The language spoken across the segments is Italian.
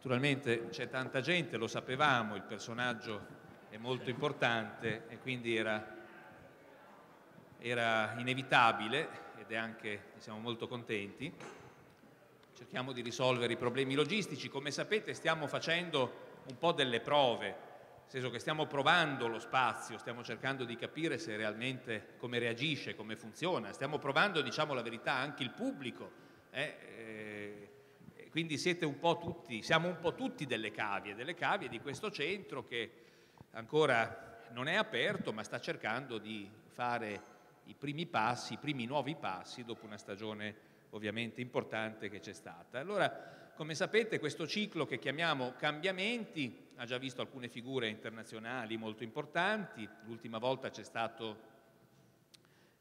Naturalmente c'è tanta gente, lo sapevamo, il personaggio è molto importante e quindi era, era inevitabile ed è anche, siamo molto contenti. Cerchiamo di risolvere i problemi logistici. Come sapete stiamo facendo un po' delle prove, nel senso che stiamo provando lo spazio, stiamo cercando di capire se realmente come reagisce, come funziona, stiamo provando, diciamo la verità, anche il pubblico. Eh, eh, quindi un tutti, siamo un po' tutti delle cavie, delle cavie di questo centro che ancora non è aperto ma sta cercando di fare i primi passi, i primi nuovi passi dopo una stagione ovviamente importante che c'è stata. Allora, come sapete, questo ciclo che chiamiamo cambiamenti ha già visto alcune figure internazionali molto importanti. L'ultima volta c'è stato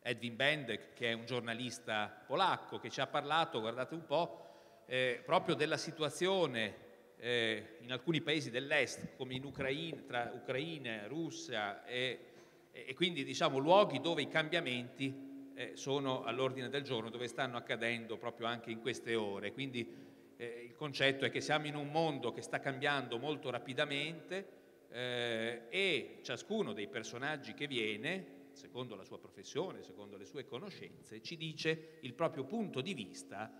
Edwin Bendek, che è un giornalista polacco, che ci ha parlato, guardate un po', eh, proprio della situazione eh, in alcuni paesi dell'est, come in Ucraina, tra Ucraina, Russia e, e quindi diciamo luoghi dove i cambiamenti eh, sono all'ordine del giorno, dove stanno accadendo proprio anche in queste ore. Quindi eh, il concetto è che siamo in un mondo che sta cambiando molto rapidamente eh, e ciascuno dei personaggi che viene, secondo la sua professione, secondo le sue conoscenze, ci dice il proprio punto di vista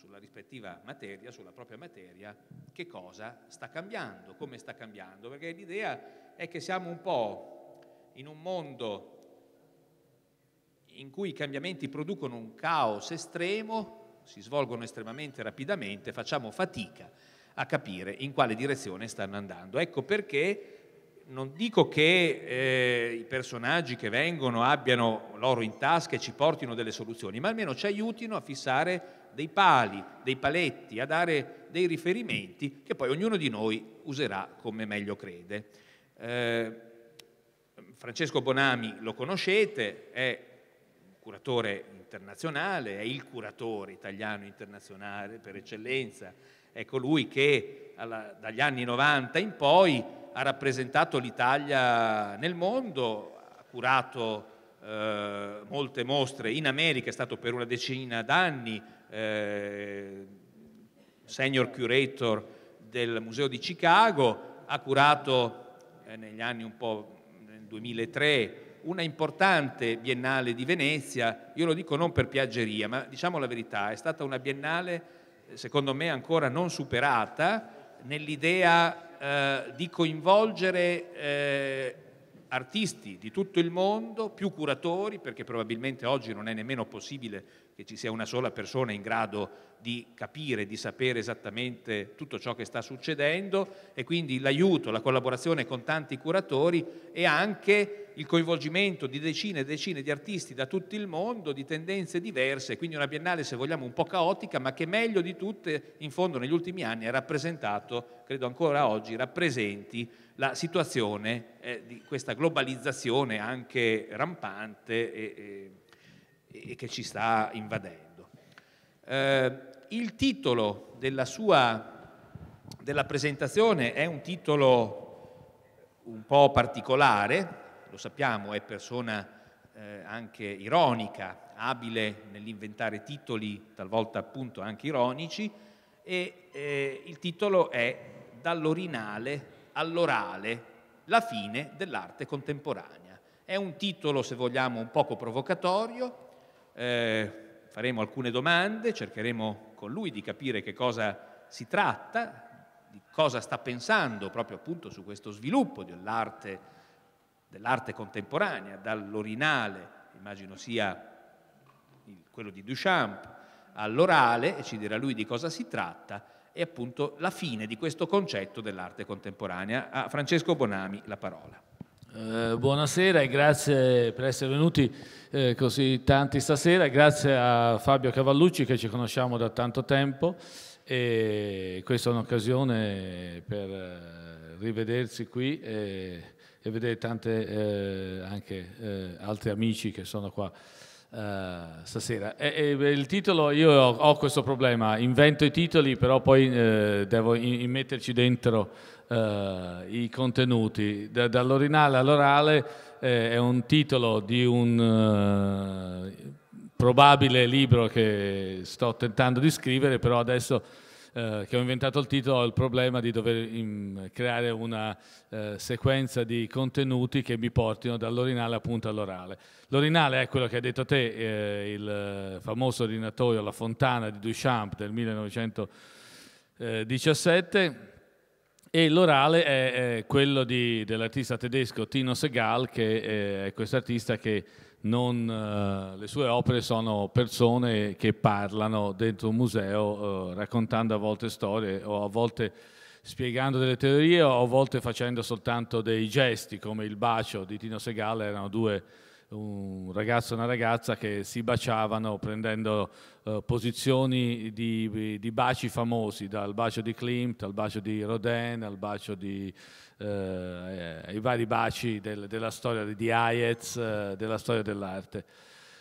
sulla rispettiva materia, sulla propria materia, che cosa sta cambiando, come sta cambiando, perché l'idea è che siamo un po' in un mondo in cui i cambiamenti producono un caos estremo, si svolgono estremamente rapidamente, facciamo fatica a capire in quale direzione stanno andando. Ecco perché non dico che eh, i personaggi che vengono abbiano l'oro in tasca e ci portino delle soluzioni, ma almeno ci aiutino a fissare dei pali, dei paletti, a dare dei riferimenti che poi ognuno di noi userà come meglio crede. Eh, Francesco Bonami lo conoscete, è un curatore internazionale, è il curatore italiano internazionale per eccellenza è colui che alla, dagli anni 90 in poi ha rappresentato l'Italia nel mondo, ha curato eh, molte mostre in America, è stato per una decina d'anni eh, senior curator del Museo di Chicago, ha curato eh, negli anni un po' nel 2003 una importante biennale di Venezia, io lo dico non per piaggeria, ma diciamo la verità, è stata una biennale secondo me ancora non superata, nell'idea eh, di coinvolgere eh, artisti di tutto il mondo, più curatori, perché probabilmente oggi non è nemmeno possibile che ci sia una sola persona in grado di capire, di sapere esattamente tutto ciò che sta succedendo e quindi l'aiuto, la collaborazione con tanti curatori e anche il coinvolgimento di decine e decine di artisti da tutto il mondo, di tendenze diverse, quindi una biennale se vogliamo un po' caotica, ma che meglio di tutte in fondo negli ultimi anni ha rappresentato, credo ancora oggi, rappresenti la situazione eh, di questa globalizzazione anche rampante e, e, e che ci sta invadendo. Eh, il titolo della sua della presentazione è un titolo un po' particolare, lo sappiamo, è persona eh, anche ironica, abile nell'inventare titoli, talvolta appunto anche ironici, e eh, il titolo è Dall'orinale all'orale, la fine dell'arte contemporanea. È un titolo, se vogliamo, un poco provocatorio, eh, faremo alcune domande, cercheremo con lui, di capire che cosa si tratta, di cosa sta pensando proprio appunto su questo sviluppo dell'arte, dell'arte contemporanea, dall'orinale, immagino sia quello di Duchamp, all'orale e ci dirà lui di cosa si tratta e appunto la fine di questo concetto dell'arte contemporanea. A Francesco Bonami la parola. Eh, buonasera e grazie per essere venuti eh, così tanti stasera, grazie a Fabio Cavallucci che ci conosciamo da tanto tempo e questa è un'occasione per eh, rivedersi qui e, e vedere tante eh, anche eh, altri amici che sono qua. stasera e, e il titolo io ho, ho, questo problema invento i titoli però poi devo in, in metterci dentro eh, i contenuti. Da, dall'orinale all'orale eh, è un titolo di un eh, probabile libro che sto tentando di scrivere, però adesso eh, che ho inventato il titolo ho il problema di dover in, mm, creare una eh, sequenza di contenuti che mi portino dall'orinale appunto all'orale. L'orinale è quello che ha detto te, eh, il famoso orinatoio La Fontana di Duchamp del 1917 e l'orale è, è quello di, dell'artista tedesco Tino Segal, che eh, è questo artista che non, eh, le sue opere sono persone che parlano dentro un museo, eh, raccontando a volte storie o a volte spiegando delle teorie o a volte facendo soltanto dei gesti, come il bacio di Tino Segal erano due un ragazzo e una ragazza che si baciavano prendendo eh, posizioni di, di, baci famosi, dal bacio di Klimt al bacio di Rodin, al bacio di, eh, ai eh, vari baci del, della storia di Hayez, eh, della storia dell'arte.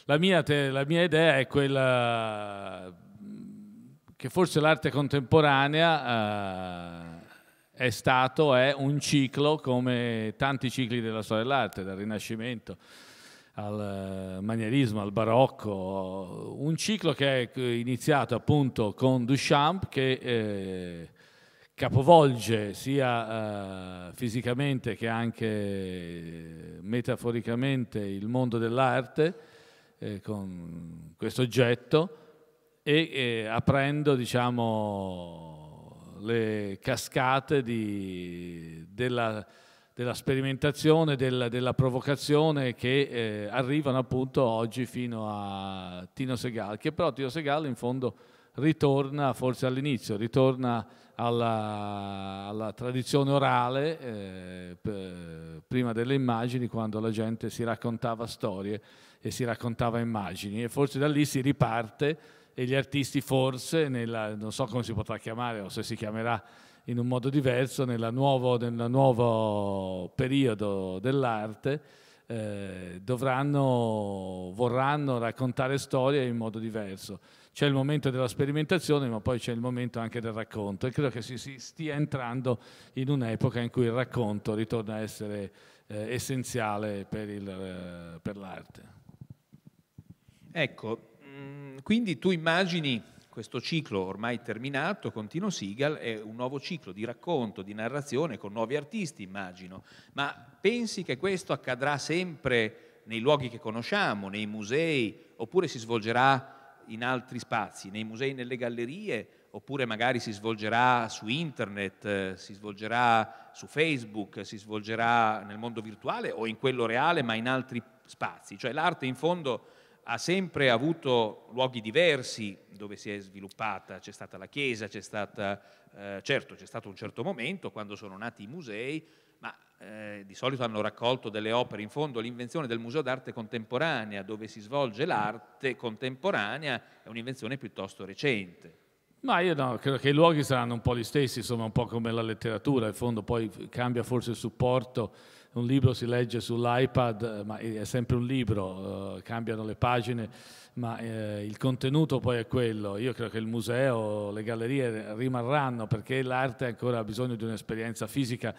La mia, te, la mia idea è quella mm, che forse l'arte contemporanea eh, è stato, è un ciclo come tanti cicli della storia dell'arte, dal Rinascimento al eh, manierismo, al barocco, un ciclo che è iniziato appunto con Duchamp che eh, capovolge sia eh, fisicamente che anche eh, metaforicamente il mondo dell'arte eh, con questo oggetto e eh, aprendo diciamo, le cascate di, della della sperimentazione, del, della provocazione che eh, arrivano appunto oggi fino a Tino Segal, che però Tino Segal in fondo ritorna forse all'inizio, ritorna alla, alla tradizione orale eh, per, prima delle immagini quando la gente si raccontava storie e si raccontava immagini e forse da lì si riparte e gli artisti forse, nella, non so come si potrà chiamare o se si chiamerà in un modo diverso nuovo, nel nuovo periodo dell'arte eh, dovranno, vorranno raccontare storie in modo diverso. C'è il momento della sperimentazione ma poi c'è il momento anche del racconto e credo che si, si stia entrando in un'epoca in cui il racconto ritorna a essere eh, essenziale per, il, eh, per l'arte. Ecco, mm, quindi tu immagini questo ciclo ormai terminato, Continuo Sigal, è un nuovo ciclo di racconto, di narrazione con nuovi artisti, immagino, ma pensi che questo accadrà sempre nei luoghi che conosciamo, nei musei, oppure si svolgerà in altri spazi, nei musei, nelle gallerie, oppure magari si svolgerà su internet, eh, si svolgerà su Facebook, si svolgerà nel mondo virtuale o in quello reale, ma in altri spazi. Cioè l'arte in fondo ha sempre avuto luoghi diversi dove si è sviluppata, c'è stata la Chiesa, c'è stata, eh, certo c'è stato un certo momento quando sono nati i musei, ma eh, di solito hanno raccolto delle opere, in fondo l'invenzione del Museo d'arte contemporanea dove si svolge l'arte contemporanea è un'invenzione piuttosto recente. Ma io no, credo che i luoghi saranno un po' gli stessi, insomma un po' come la letteratura, in fondo poi cambia forse il supporto un libro si legge sull'iPad, eh, ma è sempre un libro, eh, cambiano le pagine, ma eh, il contenuto poi è quello. Io credo che il museo, le gallerie rimarranno perché l'arte ancora ha bisogno di un'esperienza fisica.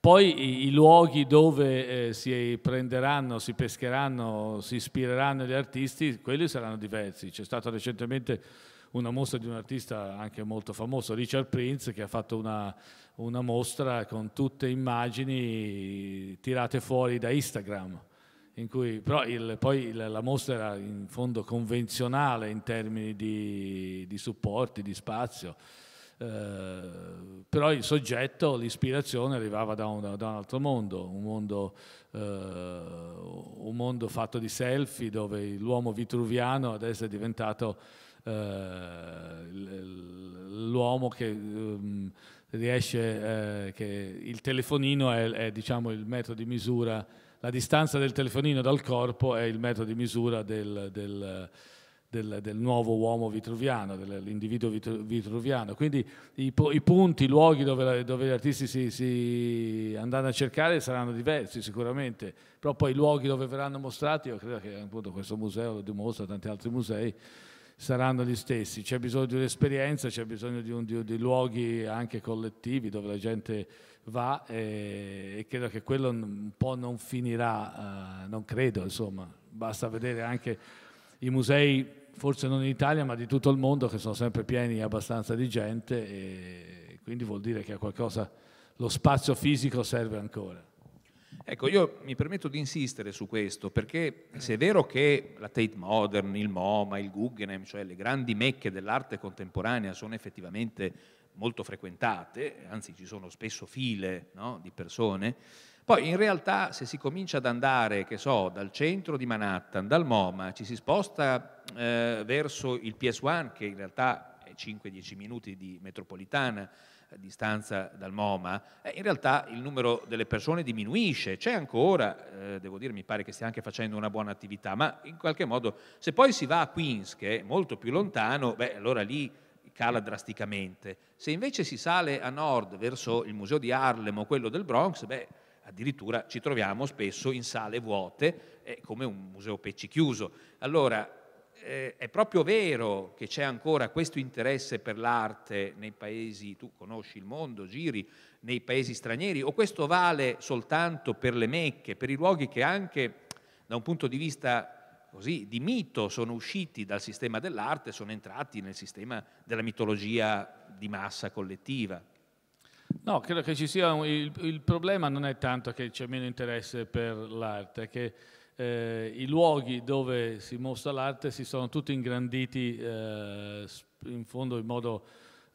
Poi i, i luoghi dove eh, si prenderanno, si pescheranno, si ispireranno gli artisti, quelli saranno diversi. C'è stata recentemente una mostra di un artista anche molto famoso, Richard Prince, che ha fatto una una mostra con tutte immagini tirate fuori da Instagram, in cui, però il, poi la mostra era in fondo convenzionale in termini di, di supporti, di spazio, eh, però il soggetto, l'ispirazione arrivava da un, da un altro mondo, un mondo, eh, un mondo fatto di selfie dove l'uomo vitruviano adesso è diventato Uh, l'uomo che uh, riesce, eh, che il telefonino è, è diciamo, il metro di misura, la distanza del telefonino dal corpo è il metro di misura del, del del, del, nuovo uomo vitruviano, dell'individuo vitruviano. Quindi i, i punti, i luoghi dove, dove gli artisti si, si, andranno a cercare saranno diversi sicuramente, però poi i luoghi dove verranno mostrati, io credo che appunto questo museo lo dimostra, tanti altri musei, saranno gli stessi. C'è bisogno di un'esperienza, c'è bisogno di, un, di, di, luoghi anche collettivi dove la gente va e, e credo che quello un po' non finirà, uh, non credo, insomma, basta vedere anche i musei, forse non in Italia, ma di tutto il mondo che sono sempre pieni abbastanza di gente e quindi vuol dire che a qualcosa lo spazio fisico serve ancora. Ecco, io mi permetto di insistere su questo, perché se è vero che la Tate Modern, il MoMA, il Guggenheim, cioè le grandi mecche dell'arte contemporanea sono effettivamente molto frequentate, anzi ci sono spesso file no, di persone, poi in realtà se si comincia ad andare, che so, dal centro di Manhattan, dal MoMA, ci si sposta eh, verso il PS1, che in realtà è 5-10 minuti di metropolitana, distanza dal MoMA, eh, in realtà il numero delle persone diminuisce, c'è ancora, eh, devo dire, mi pare che stia anche facendo una buona attività, ma in qualche modo se poi si va a Queens, che è molto più lontano, beh, allora lì cala drasticamente. Se invece si sale a nord verso il museo di Harlem o quello del Bronx, beh, addirittura ci troviamo spesso in sale vuote, eh, come un museo pecci chiuso. Allora, eh, è proprio vero che c'è ancora questo interesse per l'arte nei paesi, tu conosci il mondo, giri nei paesi stranieri, o questo vale soltanto per le Mecche, per i luoghi che anche da un punto di vista così, di mito sono usciti dal sistema dell'arte, sono entrati nel sistema della mitologia di massa collettiva? No, credo che ci sia un, il, il, problema non è tanto che c'è meno interesse per l'arte, che eh, i luoghi dove si mostra l'arte si sono tutti ingranditi eh, in fondo in modo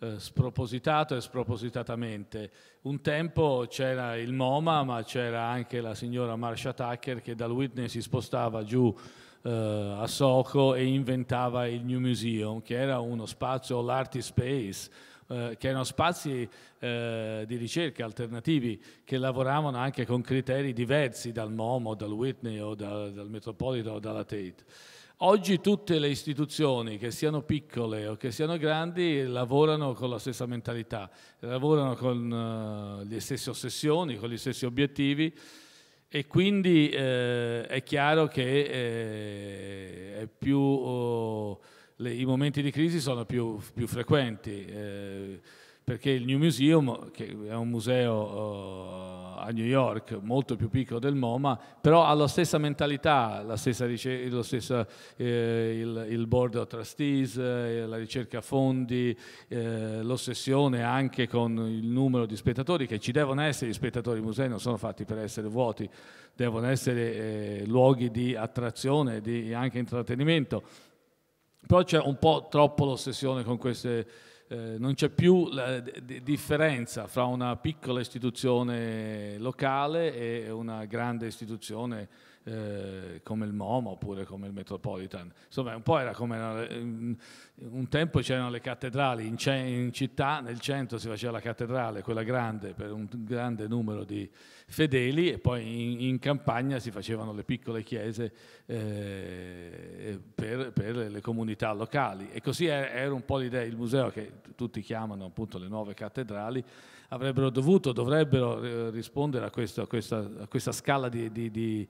eh, spropositato e spropositatamente. Un tempo c'era il MoMA, ma c'era anche la signora Marsha Tucker che dal Whitney si spostava giù eh, a Soco e inventava il New Museum, che era uno spazio, l'Arty Space, eh, che erano spazi eh, di ricerca alternativi che lavoravano anche con criteri diversi dal MOM dal Whitney o da, dal Metropolitan o dalla Tate. Oggi tutte le istituzioni, che siano piccole o che siano grandi, lavorano con la stessa mentalità, lavorano con eh, le stesse ossessioni, con gli stessi obiettivi e quindi eh, è chiaro che eh, è più... Oh, le, i momenti di crisi sono più, più frequenti, eh, perché il New Museum, che è un museo eh, a New York molto più piccolo del MoMA, però ha la stessa mentalità, la stessa ricerca, stessa, eh, il, il, board of trustees, eh, la ricerca fondi, eh, l'ossessione anche con il numero di spettatori, che ci devono essere, gli spettatori i musei non sono fatti per essere vuoti, devono essere eh, luoghi di attrazione e anche intrattenimento però c'è un po' troppo l'ossessione con queste... Eh, non c'è più la differenza fra una piccola istituzione locale e una grande istituzione eh, come il Momo oppure come il Metropolitan. Insomma, un po' era come una, un tempo c'erano le cattedrali in, in, città, nel centro si faceva la cattedrale, quella grande, per un grande numero di fedeli, e poi in, in campagna si facevano le piccole chiese eh, per, per, le comunità locali. E così era, era un po' l'idea, il museo che tutti chiamano appunto le nuove cattedrali avrebbero dovuto, dovrebbero eh, rispondere a, questo, a, questa, a questa, scala di, di, di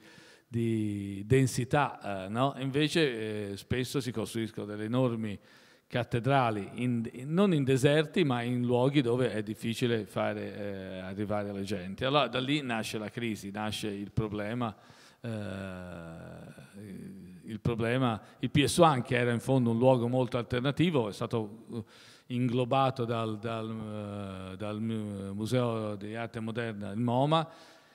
di densità, eh, no? invece eh, spesso si costruiscono delle enormi cattedrali, in, non in deserti ma in luoghi dove è difficile fare eh, arrivare la gente. Allora da lì nasce la crisi, nasce il problema, eh, il problema, il PSOAN che era in fondo un luogo molto alternativo è stato eh, inglobato dal, dal, eh, dal Museo di Arte Moderna, il MoMA,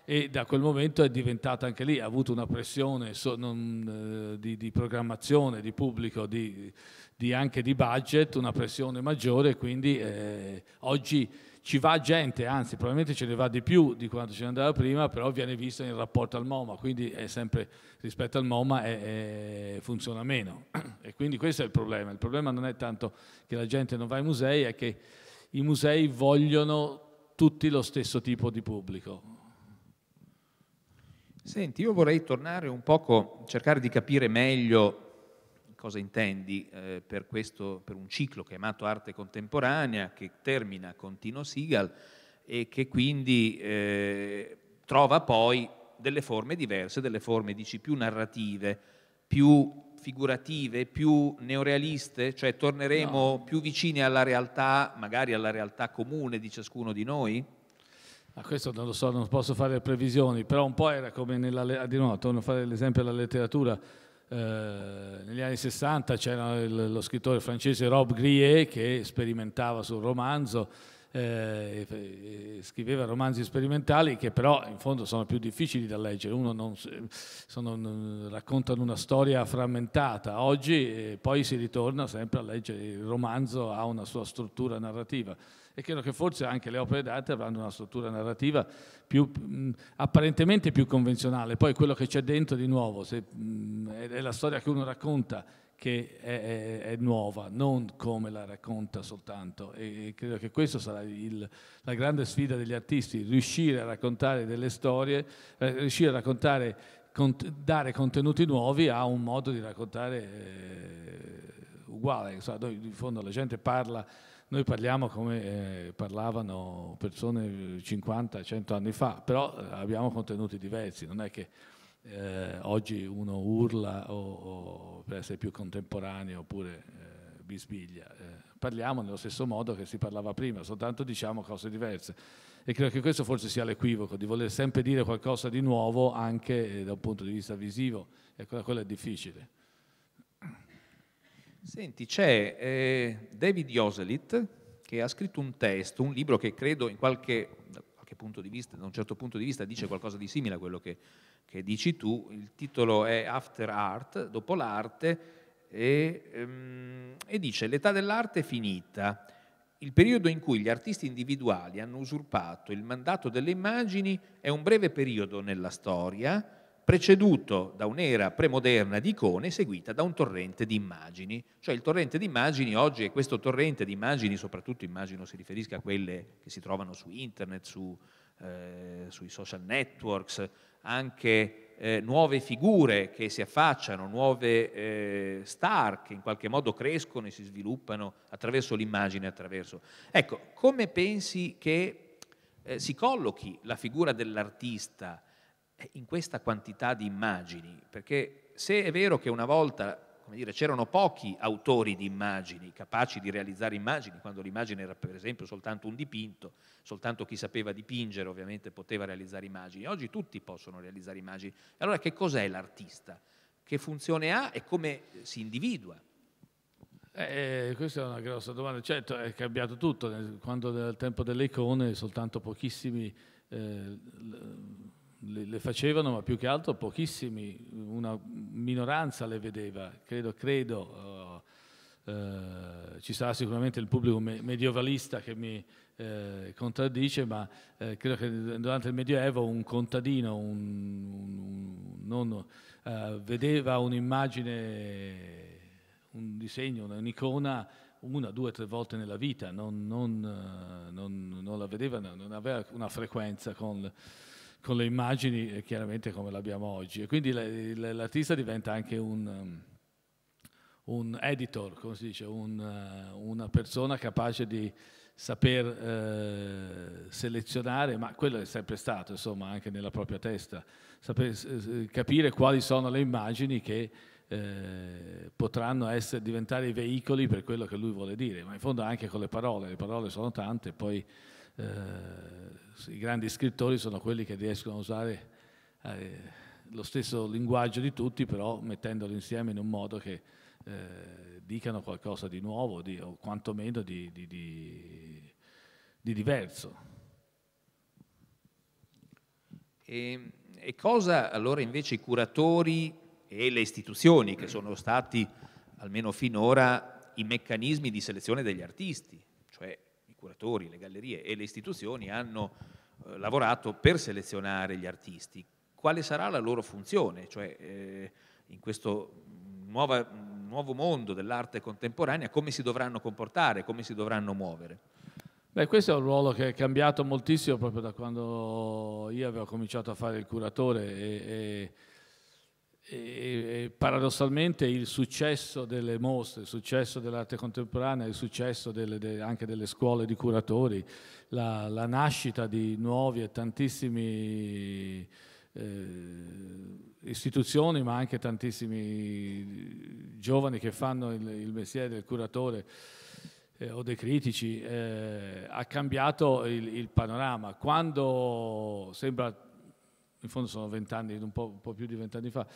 e da quel momento è diventata anche lì, ha avuto una pressione so, non, eh, di, di, programmazione, di pubblico, di, di anche di budget, una pressione maggiore, quindi eh, oggi ci va gente, anzi probabilmente ce ne va di più di quanto ce ne andava prima, però viene vista in rapporto al MoMA, quindi è sempre rispetto al MoMA è, è, funziona meno. E quindi questo è il problema. Il problema non è tanto che la gente non va ai musei, è che i musei vogliono tutti lo stesso tipo di pubblico. Senti, io vorrei tornare un poco, cercare di capire meglio cosa intendi eh, per, questo, per un ciclo chiamato arte contemporanea che termina con Tino Sigal e che quindi eh, trova poi delle forme diverse, delle forme dici più narrative, più figurative, più neorealiste, cioè torneremo no. più vicini alla realtà, magari alla realtà comune di ciascuno di noi? Ma ah, questo non lo so, non posso fare previsioni, però un po' era come nella, ah, di nuovo, torno a fare l'esempio della letteratura, eh, negli anni 60 c'era il, lo scrittore francese Rob Grier che sperimentava sul romanzo, eh, e, e scriveva romanzi sperimentali che però in fondo sono più difficili da leggere, uno non, sono, non, raccontano una storia frammentata, oggi eh, poi si ritorna sempre a leggere, il romanzo ha una sua struttura narrativa e credo che forse anche le opere d'arte avranno una struttura narrativa più, mh, apparentemente più convenzionale. Poi quello che c'è dentro di nuovo, se, mh, è, la storia che uno racconta che è, è, è, nuova, non come la racconta soltanto. E, e credo che questa sarà il, la grande sfida degli artisti, riuscire a raccontare delle storie, eh, riuscire a raccontare, cont dare contenuti nuovi a un modo di raccontare eh, uguale. Insomma, cioè, in fondo la gente parla noi parliamo come eh, parlavano persone 50-100 anni fa, però eh, abbiamo contenuti diversi, non è che eh, oggi uno urla o, o, per essere più contemporaneo oppure eh, bisbiglia. Eh, parliamo nello stesso modo che si parlava prima, soltanto diciamo cose diverse. E credo che questo forse sia l'equivoco, di voler sempre dire qualcosa di nuovo anche eh, da un punto di vista visivo, e ecco, quello è difficile. Senti, c'è eh, David Joselit che ha scritto un testo, un libro che credo in qualche, qualche punto di vista, da un certo punto di vista dice qualcosa di simile a quello che, che dici tu. Il titolo è After Art, dopo l'arte, e, ehm, e dice l'età dell'arte è finita, il periodo in cui gli artisti individuali hanno usurpato il mandato delle immagini è un breve periodo nella storia preceduto da un'era premoderna di icone seguita da un torrente di immagini. Cioè il torrente di immagini oggi è questo torrente di immagini, soprattutto immagino si riferisca a quelle che si trovano su internet, su, eh, sui social networks, anche eh, nuove figure che si affacciano, nuove eh, star che in qualche modo crescono e si sviluppano attraverso l'immagine, attraverso... Ecco, come pensi che eh, si collochi la figura dell'artista? Eh, in questa quantità di immagini, perché se è vero che una volta dire, c'erano pochi autori di immagini capaci di realizzare immagini, quando l'immagine era per esempio soltanto un dipinto, soltanto chi sapeva dipingere ovviamente poteva realizzare immagini, oggi tutti possono realizzare immagini. Allora che cos'è l'artista? Che funzione ha e come eh, si individua? Eh, eh, questa è una grossa domanda, certo è cambiato tutto, quando nel tempo delle icone soltanto pochissimi... Eh, le, le, facevano, ma più che altro pochissimi, una minoranza le vedeva. Credo, credo uh, uh, ci sarà sicuramente il pubblico me medievalista che mi eh, contraddice, ma eh, credo che durante il Medioevo un contadino un, un, un, non, uh, eh, vedeva un'immagine, un disegno, un'icona una, due, tre volte nella vita, non, non, non la vedeva, non aveva una frequenza con con le immagini eh, chiaramente come l'abbiamo oggi. E quindi l'artista diventa anche un, um, un, editor, come si dice, un, eh, una persona capace di saper eh, selezionare, ma quello è sempre stato, insomma, anche nella propria testa, saper, capire quali sono le immagini che eh, potranno essere, diventare i veicoli per quello che lui vuole dire, ma in fondo anche con le parole, le parole sono tante, poi eh, i grandi scrittori sono quelli che riescono a usare eh, lo stesso linguaggio di tutti, però mettendolo insieme in un modo che eh, dicano qualcosa di nuovo di, o quantomeno di, di, di diverso. E, ehm, e, cosa allora invece i curatori e le istituzioni che sono stati almeno finora i meccanismi di selezione degli artisti? Cioè curatori, le gallerie e le istituzioni hanno eh, lavorato per selezionare gli artisti. Quale sarà la loro funzione? Cioè, eh, in questo nuova, nuovo mondo dell'arte contemporanea, come si dovranno comportare, come si dovranno muovere? Beh, questo è un ruolo che è cambiato moltissimo proprio da quando io avevo cominciato a fare il curatore e, e e paradossalmente il successo delle mostre, il successo dell'arte contemporanea, il successo delle, de, anche delle scuole di curatori, la, la nascita di nuovi e tantissimi eh, istituzioni, ma anche tantissimi giovani che fanno il, il mestiere del curatore eh, o dei critici, eh, ha cambiato il, il panorama. Quando sembra in fondo sono vent'anni, un, un, po' più di vent'anni fa,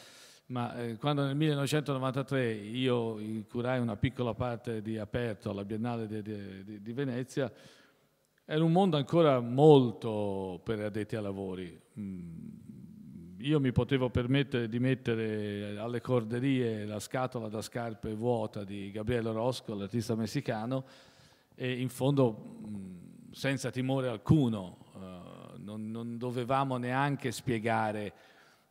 ma eh, quando nel 1993 io curai una piccola parte di aperto alla Biennale di, di, di Venezia, era un mondo ancora molto per addetti ai lavori. Mm, io mi potevo permettere di mettere alle corderie la scatola da scarpe vuota di Gabriele Rosco, l'artista messicano, e in fondo mm, senza timore alcuno eh, non, non dovevamo neanche spiegare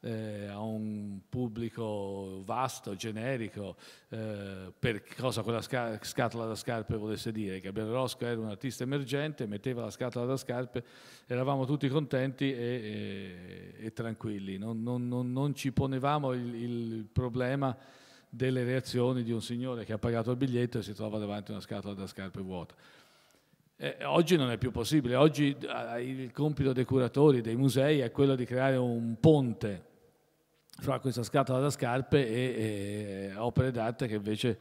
eh, a un pubblico vasto, generico, eh, per cosa quella sca scatola da scarpe volesse dire. Gabriele Rosco era un artista emergente, metteva la scatola da scarpe, eravamo tutti contenti e, e, e tranquilli, non, non, non, non, ci ponevamo il, il, problema delle reazioni di un signore che ha pagato il biglietto e si trova davanti a una scatola da scarpe vuota. Eh, oggi non è più possibile, oggi eh, il compito dei curatori, dei musei è quello di creare un ponte fra questa scatola da scarpe e, e eh, opere d'arte che invece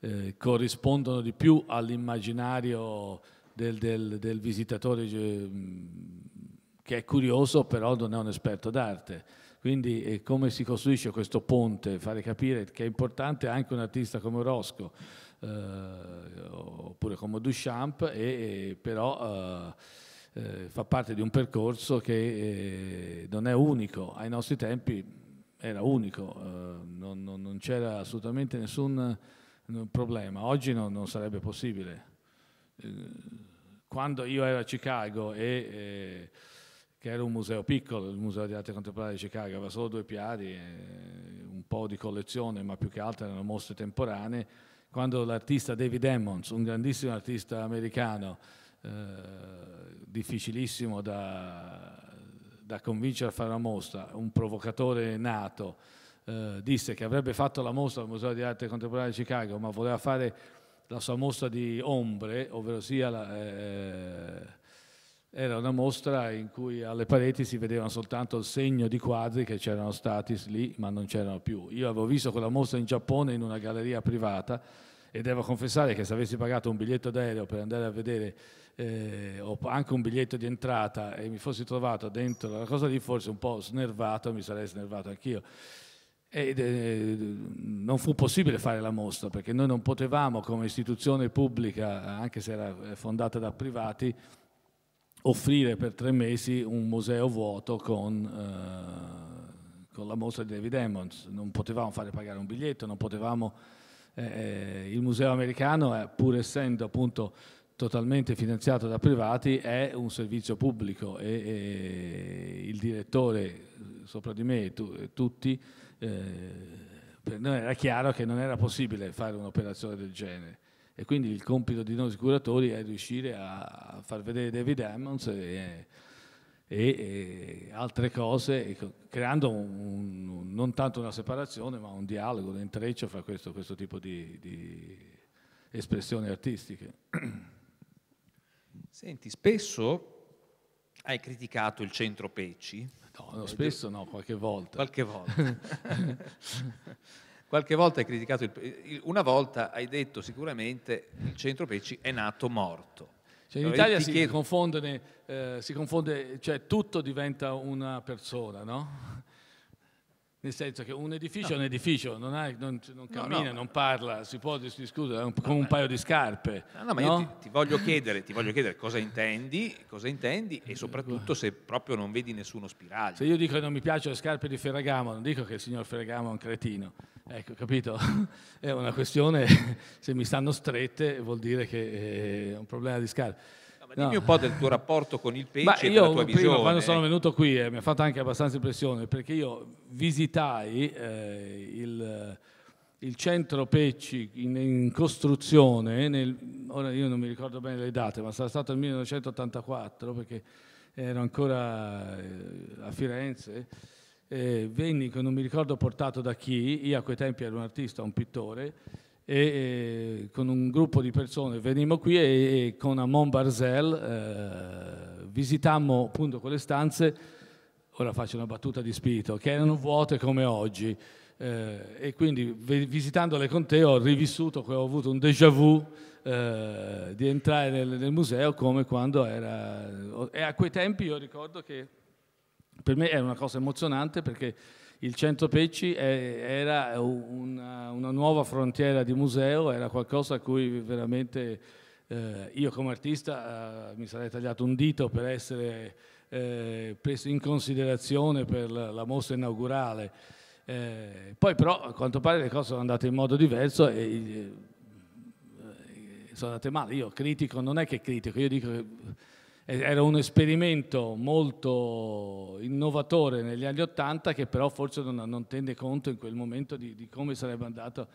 eh, corrispondono di più all'immaginario del, del, del, visitatore eh, che è curioso però non è un esperto d'arte. Quindi come si costruisce questo ponte, fare capire che è importante anche un artista come Orozco, eh, oppure come Duchamp, e, e però eh, eh fa parte di un percorso che eh, non è unico, ai nostri tempi era unico, eh, non, non, non c'era assolutamente nessun problema, oggi no, non sarebbe possibile. Quando io ero a Chicago e che era un museo piccolo, il Museo di Arte Contemporanea di Chicago, aveva solo due piani, un po' di collezione, ma più che altro erano mostre temporanee quando l'artista David Emmons, un grandissimo artista americano, eh, difficilissimo da, da, convincere a fare una mostra, un provocatore nato, eh, disse che avrebbe fatto la mostra al Museo di Arte Contemporanea di Chicago, ma voleva fare la sua mostra di ombre, ovvero sia la, eh, era una mostra in cui alle pareti si vedevano soltanto il segno di quadri che c'erano stati lì, ma non c'erano più. Io avevo visto quella mostra in Giappone in una galleria privata e devo confessare che se avessi pagato un biglietto d'aereo per andare a vedere eh, o anche un biglietto di entrata e mi fossi trovato dentro la cosa lì forse un po' snervato, mi sarei snervato anch'io. Ed, eh, non fu possibile fare la mostra perché noi non potevamo come istituzione pubblica, anche se era eh, fondata da privati, offrire per tre mesi un museo vuoto con, eh, con la mostra di David Emmons. Non potevamo fare pagare un biglietto, non potevamo eh, eh, il museo americano, pur essendo appunto totalmente finanziato da privati, è un servizio pubblico e, e il direttore sopra di me e, tu, tutti, eh, per noi era chiaro che non era possibile fare un'operazione del genere. E quindi il compito di noi curatori è riuscire a far vedere David Ammons e, e, e altre cose, ecco, creando un, un, non tanto una separazione ma un dialogo, un intreccio fra questo, questo tipo di, di espressioni artistiche. Senti, spesso hai criticato il centro Pecci. No, no spesso no, qualche volta. Qualche volta. qualche volta hai criticato il, una volta hai detto sicuramente il centro Pecci è nato morto. Cioè, in Italia si, confonde, eh, si confonde, cioè tutto diventa una persona, no? nel senso che un edificio no. è un edificio, non, ha, non, non cammina, no, no. non parla, si può discutere un, con un paio di scarpe. No, ma io ti, ti, voglio chiedere, ti, voglio chiedere, cosa intendi, cosa intendi e soprattutto se proprio non vedi nessuno spiraglio. Se io dico che non mi piacciono le scarpe di Ferragamo, non dico che il signor Ferragamo è un cretino. Ecco, capito? è una questione, se mi stanno strette vuol dire che eh, è un problema di scarpe. Dimmi no. un po' del tuo rapporto con il pesce Ma e della tua prima, visione. Quando sono venuto qui eh, mi ha fatto anche abbastanza impressione perché io visitai eh, il, il, centro Pecci in, in costruzione, nel, ora io non mi ricordo bene le date, ma sarà stato il 1984 perché ero ancora eh, a Firenze. Eh, venni, non mi ricordo portato da chi, io a quei tempi ero un artista, un pittore, e, con un gruppo di persone venimmo qui e, e con Amon Barzel eh, visitammo appunto quelle stanze, ora faccio una battuta di spirito, che erano vuote come oggi. Eh, e quindi visitandole con te ho rivissuto, ho avuto un déjà vu eh, di entrare nel, nel, museo come quando era... E a quei tempi io ricordo che per me era una cosa emozionante perché il Centro Pecci era una, una, nuova frontiera di museo, era qualcosa a cui veramente eh, io come artista eh, mi sarei tagliato un dito per essere eh, preso in considerazione per la, la mostra inaugurale. Eh, poi però a quanto pare le cose sono andate in modo diverso e eh, sono andate male. Io critico, non è che critico, io dico che eh, era un esperimento molto innovatore negli anni Ottanta che però forse non, non tende conto in quel momento di, di, come sarebbe andato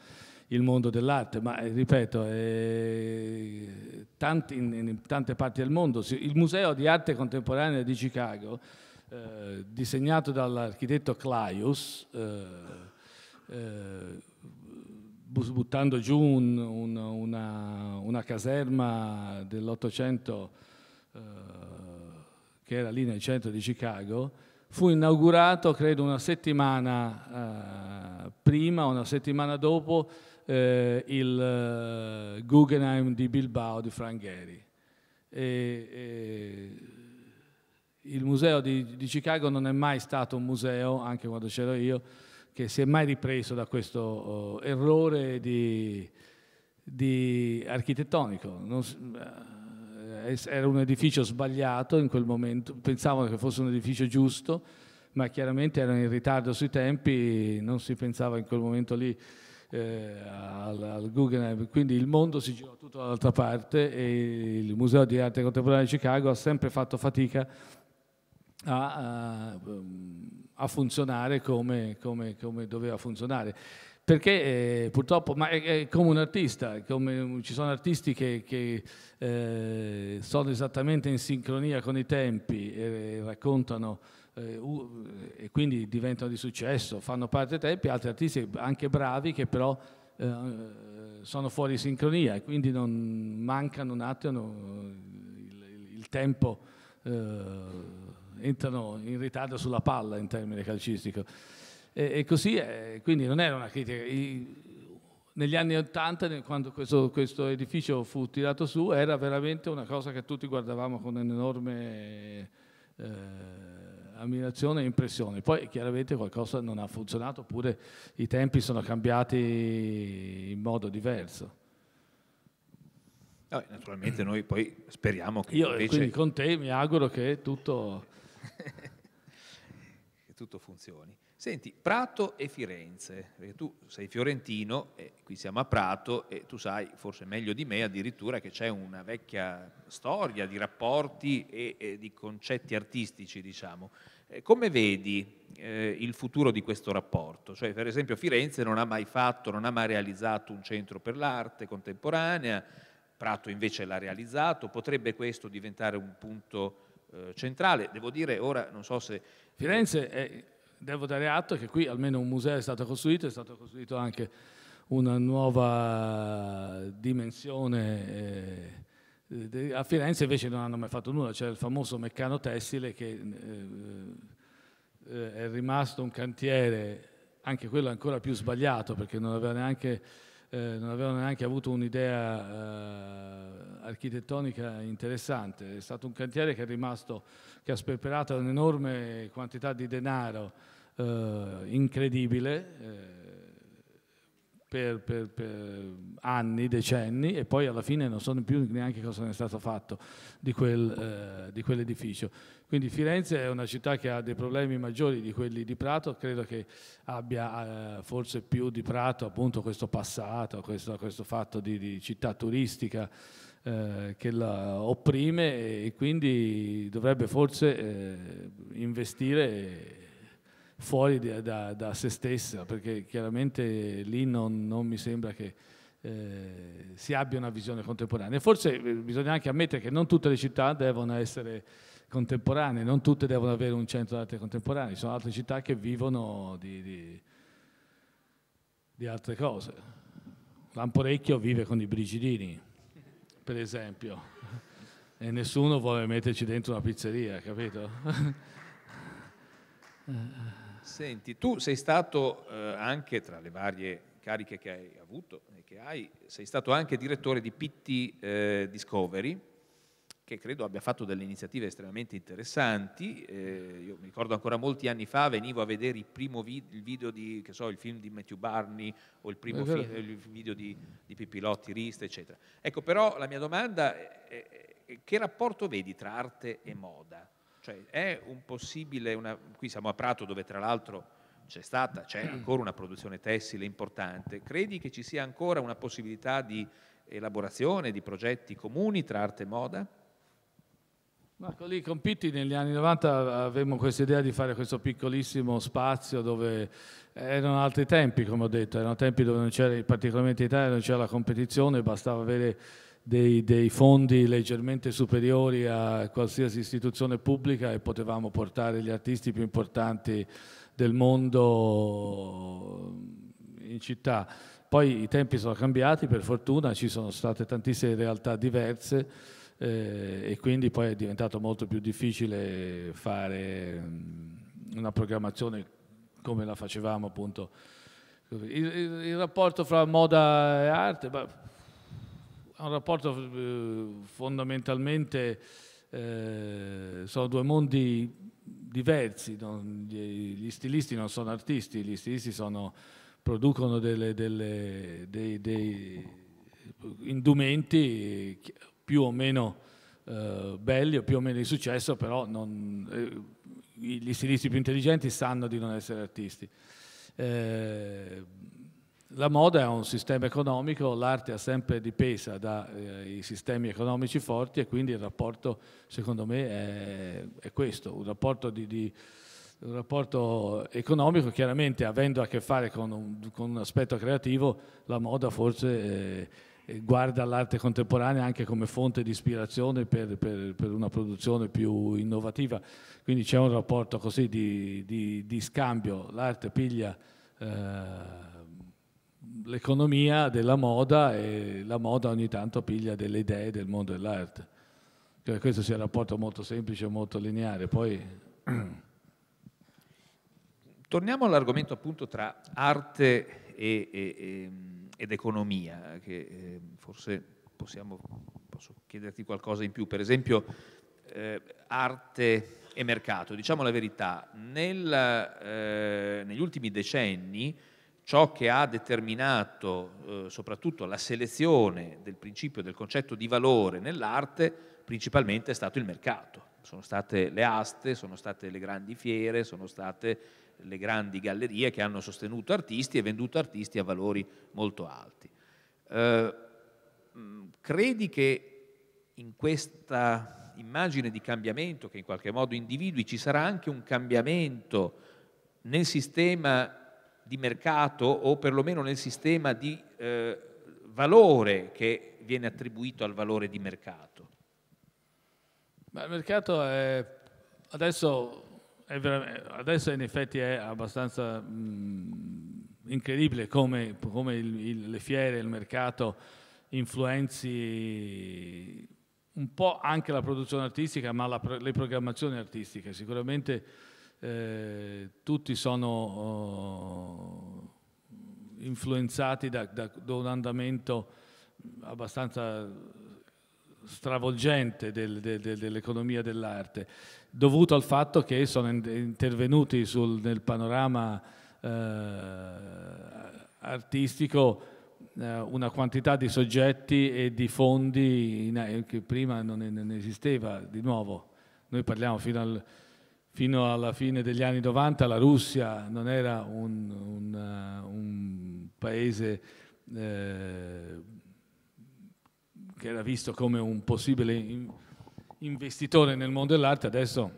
il mondo dell'arte, ma eh, ripeto, eh, tanti, in, in, tante parti del mondo, il Museo di Arte Contemporanea di Chicago, eh, disegnato dall'architetto Claius, eh, eh buttando giù un, un, una, una caserma dell'Ottocento eh, che era lì nel centro di Chicago, fu inaugurato credo una settimana eh, prima o una settimana dopo eh, il eh, Guggenheim di Bilbao di Frank Gehry. E, e il museo di, di, Chicago non è mai stato un museo, anche quando c'ero io, che si è mai ripreso da questo oh, errore di, di architettonico. Non, eh, era un edificio sbagliato in quel momento, pensavano che fosse un edificio giusto, ma chiaramente erano in ritardo sui tempi, non si pensava in quel momento lì eh, al, al, Guggenheim, quindi il mondo si girò tutto dall'altra parte e il Museo di Arte Contemporanea di Chicago ha sempre fatto fatica a, a, a funzionare come, come, come doveva funzionare perché eh, purtroppo, ma è, è, come un artista, come, ci sono artisti che, che eh, sono esattamente in sincronia con i tempi e raccontano eh, u, e quindi diventano di successo, fanno parte dei tempi, altri artisti anche bravi che però eh, sono fuori sincronia e quindi non, mancano un attimo il, il tempo eh, entrano in ritardo sulla palla in termini calcistico. E, e così, è, eh, quindi non era una critica. I, negli anni 80, quando questo, questo, edificio fu tirato su, era veramente una cosa che tutti guardavamo con un'enorme eh, ammirazione e impressione. Poi chiaramente qualcosa non ha funzionato, oppure i tempi sono cambiati in modo diverso. No, naturalmente noi poi speriamo che... Io eh, invece... quindi con te mi auguro che tutto... che tutto funzioni. Senti, Prato e Firenze, perché tu sei fiorentino e qui siamo a Prato e tu sai forse meglio di me addirittura che c'è una vecchia storia di rapporti e, e di concetti artistici, diciamo. Eh, come vedi eh, il futuro di questo rapporto? Cioè, per esempio, Firenze non ha mai fatto, non ha mai realizzato un centro per l'arte contemporanea, Prato invece l'ha realizzato, potrebbe questo diventare un punto eh, centrale? Devo dire, ora non so se... Firenze è devo dare atto che qui almeno un museo è stato costruito, è stato costruito anche una nuova dimensione. Eh, a Firenze invece non hanno mai fatto nulla, c'è il famoso meccano tessile che eh, eh è rimasto un cantiere, anche quello ancora più sbagliato perché non aveva neanche eh, non avevano neanche avuto un'idea eh, architettonica interessante. È stato un cantiere che è rimasto, che ha sperperato un'enorme quantità di denaro eh, incredibile eh, per, per, per, anni, decenni e poi alla fine non so più neanche cosa ne è stato fatto di, quel, eh, di quell'edificio. Quindi Firenze è una città che ha dei problemi maggiori di quelli di Prato, credo che abbia eh, forse più di Prato appunto questo passato, questo, questo fatto di, di, città turistica eh, che la opprime e quindi dovrebbe forse eh, investire fuori da, da, da, se stessa, perché chiaramente lì non, non mi sembra che... Eh, si abbia una visione contemporanea. Forse eh, bisogna anche ammettere che non tutte le città devono essere contemporanee, non tutte devono avere un centro d'arte contemporanea, ci sono altre città che vivono di, di, di altre cose. Lamporecchio vive con i brigidini, per esempio, e nessuno vuole metterci dentro una pizzeria, capito? Senti, tu sei stato eh, anche tra le varie cariche che hai avuto e che hai, sei stato anche direttore di Pitti eh, Discovery, che credo abbia fatto delle iniziative estremamente interessanti. Eh, io mi ricordo ancora molti anni fa venivo a vedere il primo vi- il video di, so, il film di Matthew Barney o il primo fi- il video di, di Pippilotti, Rista, eccetera. Ecco, però la mia domanda è, è, è che rapporto vedi tra arte e moda? Cioè, è un possibile, una, qui siamo a Prato dove tra l'altro c'è stata, c'è ancora una produzione tessile importante, credi che ci sia ancora una possibilità di elaborazione di progetti comuni tra arte e moda? Marco, lì con Pitti negli anni 90 avevamo questa idea di fare questo piccolissimo spazio dove erano altri tempi, come ho detto, erano tempi dove non c'era, particolarmente in Italia, non c'era la competizione, bastava avere dei, dei, fondi leggermente superiori a qualsiasi istituzione pubblica e potevamo portare gli artisti più importanti del mondo in città. Poi i tempi sono cambiati, per fortuna ci sono state tantissime realtà diverse eh, e quindi poi è diventato molto più difficile fare mm, una programmazione come la facevamo appunto. Il, il, il rapporto fra moda e arte è un rapporto eh, fondamentalmente, eh, sono due mondi diversi, non, gli, gli stilisti non sono artisti, gli stilisti sono, producono delle, delle, dei, dei indumenti eh, più o meno eh, belli o più o meno di successo, però non, eh, gli stilisti più intelligenti sanno di non essere artisti. Eh, la moda è un sistema economico, l'arte ha sempre dipesa dai eh, sistemi economici forti e quindi il rapporto, secondo me, è, è questo, un rapporto di, di un rapporto economico, chiaramente avendo a che fare con un, con un aspetto creativo, la moda forse eh, eh, guarda l'arte contemporanea anche come fonte di ispirazione per, per, per una produzione più innovativa. Quindi c'è un rapporto così di, di, di scambio, l'arte piglia eh, l'economia della moda e la moda ogni tanto piglia delle idee del mondo dell'arte. Cioè, questo sia un rapporto molto semplice, e molto lineare. Poi... Torniamo all'argomento appunto tra arte e, e, e ed economia, che eh, forse possiamo, posso chiederti qualcosa in più. Per esempio, eh, arte e mercato. Diciamo la verità, nel, eh, negli ultimi decenni ciò che ha determinato eh, soprattutto la selezione del principio, del concetto di valore nell'arte, principalmente è stato il mercato. Sono state le aste, sono state le grandi fiere, sono state le grandi gallerie che hanno sostenuto artisti e venduto artisti a valori molto alti. Eh, mm, credi che in questa immagine di cambiamento che in qualche modo individui ci sarà anche un cambiamento nel sistema di mercato o perlomeno nel sistema di eh, valore che viene attribuito al valore di mercato? Beh, il mercato è adesso è adesso in effetti è abbastanza mh, mm, incredibile come, come il, il, le fiere, il mercato influenzi un po' anche la produzione artistica, ma la, le programmazioni artistiche. Sicuramente eh, tutti sono oh, influenzati da, da, da un andamento abbastanza stravolgente del, del, del, dell'economia dell'arte, dovuto al fatto che sono intervenuti sul, nel panorama eh, artistico eh, una quantità di soggetti e di fondi in, eh, che prima non, non, esisteva di nuovo. Noi parliamo fino, al, fino, alla fine degli anni 90, la Russia non era un, un, eh, un paese... Eh, che era visto come un possibile investitore nel mondo dell'arte, adesso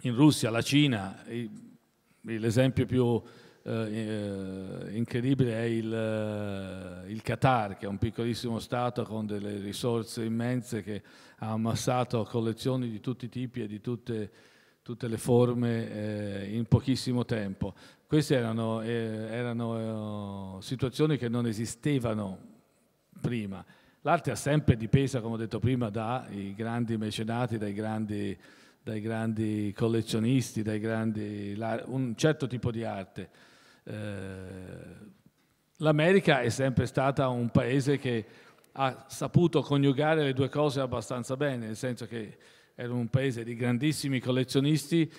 in Russia, la Cina, l'esempio più eh, eh, incredibile è il, eh, il, Qatar, che è un piccolissimo Stato con delle risorse immense che ha ammassato collezioni di tutti i tipi e di tutte, tutte le forme eh, in pochissimo tempo. Queste erano, eh, erano eh, situazioni che non esistevano prima L'arte è sempre dipesa, come ho detto prima, dai grandi mecenati, dai grandi, dai grandi collezionisti, dai grandi, un certo tipo di arte. Eh, L'America è sempre stata un paese che ha saputo coniugare le due cose abbastanza bene, nel senso che era un paese di grandissimi collezionisti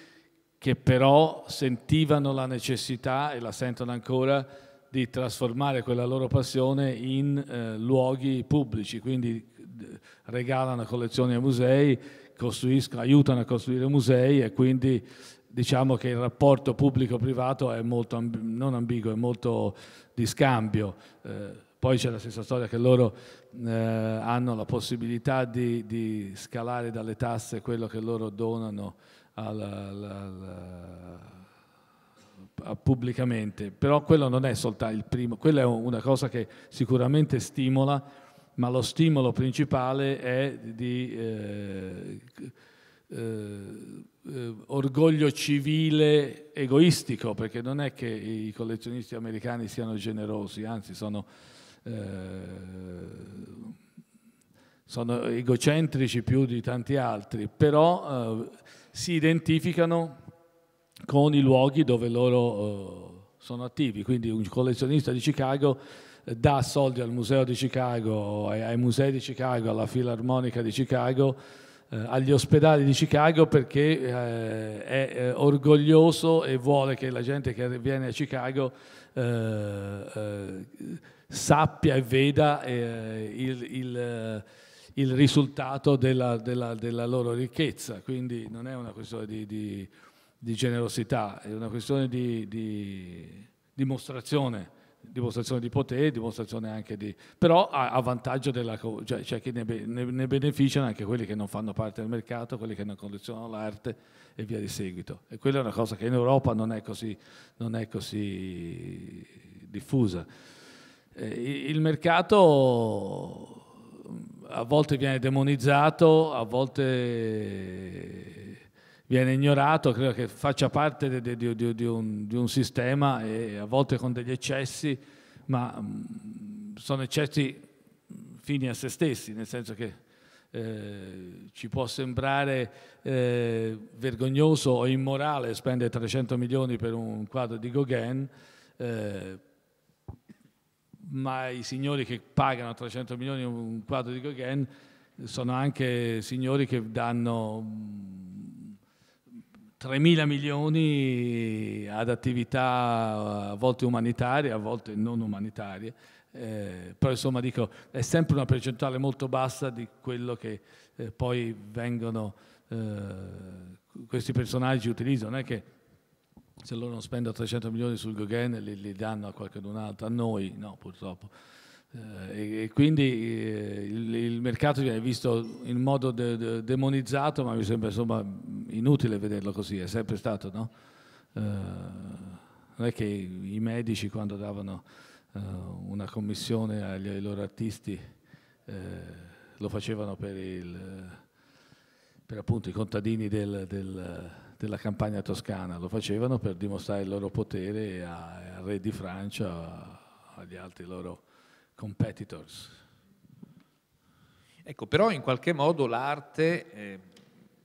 che però sentivano la necessità, e la sentono ancora, di trasformare quella loro passione in eh, luoghi pubblici, quindi regalano collezioni ai musei, aiutano a costruire musei e quindi diciamo che il rapporto pubblico-privato è molto, amb non ambiguo, è molto di scambio. Eh, poi c'è la stessa storia che loro eh, hanno la possibilità di, di, scalare dalle tasse quello che loro donano alla, alla, alla eh, pubblicamente, però quello non è soltanto il primo, quella è una cosa che sicuramente stimola, ma lo stimolo principale è di eh, eh, eh, orgoglio civile egoistico, perché non è che i collezionisti americani siano generosi, anzi sono... Eh, sono egocentrici più di tanti altri, però eh, si identificano con i luoghi dove loro eh, sono attivi. Quindi un collezionista di Chicago eh, dà soldi al Museo di Chicago, ai, musei di Chicago, alla Filarmonica di Chicago, eh, agli ospedali di Chicago perché è, orgoglioso e vuole che la gente che viene a Chicago sappia e veda il, il, il, risultato della, della, della, loro ricchezza. Quindi non è una questione di, di di generosità, è una questione di, di dimostrazione, dimostrazione di potere, dimostrazione anche di... però a, a vantaggio della... cioè, cioè che ne, ne, ne, beneficiano anche quelli che non fanno parte del mercato, quelli che non collezionano l'arte e via di seguito. E quella è una cosa che in Europa non è così, non è così diffusa. Eh, il mercato mm, a volte viene demonizzato, a volte viene ignorato, credo che faccia parte di, di, di, di un, un, sistema e a volte con degli eccessi, ma mm, sono eccessi fini a se stessi, nel senso che eh, ci può sembrare eh, vergognoso o immorale spendere 300 milioni per un quadro di Gauguin, eh, ma i signori che pagano 300 milioni per un quadro di Gauguin sono anche signori che danno mm, 3.000 milioni ad attività a eh, volte umanitarie, a volte non umanitarie, eh, però insomma dico è sempre una percentuale molto bassa di quello che eh, poi vengono eh, questi personaggi utilizzano, non è che se loro non spendono 300 milioni sul Gauguin li, li danno a qualcun altro, a noi no purtroppo. Eh, e quindi eh, il, il, mercato viene visto in modo de, de, demonizzato, ma mi sembra insomma, inutile vederlo così, è sempre stato, no? eh, non è che i medici quando davano eh, una commissione agli, ai loro artisti eh, lo facevano per, il, per appunto, i contadini del, del, della campagna toscana, lo facevano per dimostrare il loro potere al re di Francia, agli altri loro competitors. Ecco, però in qualche modo l'arte, eh,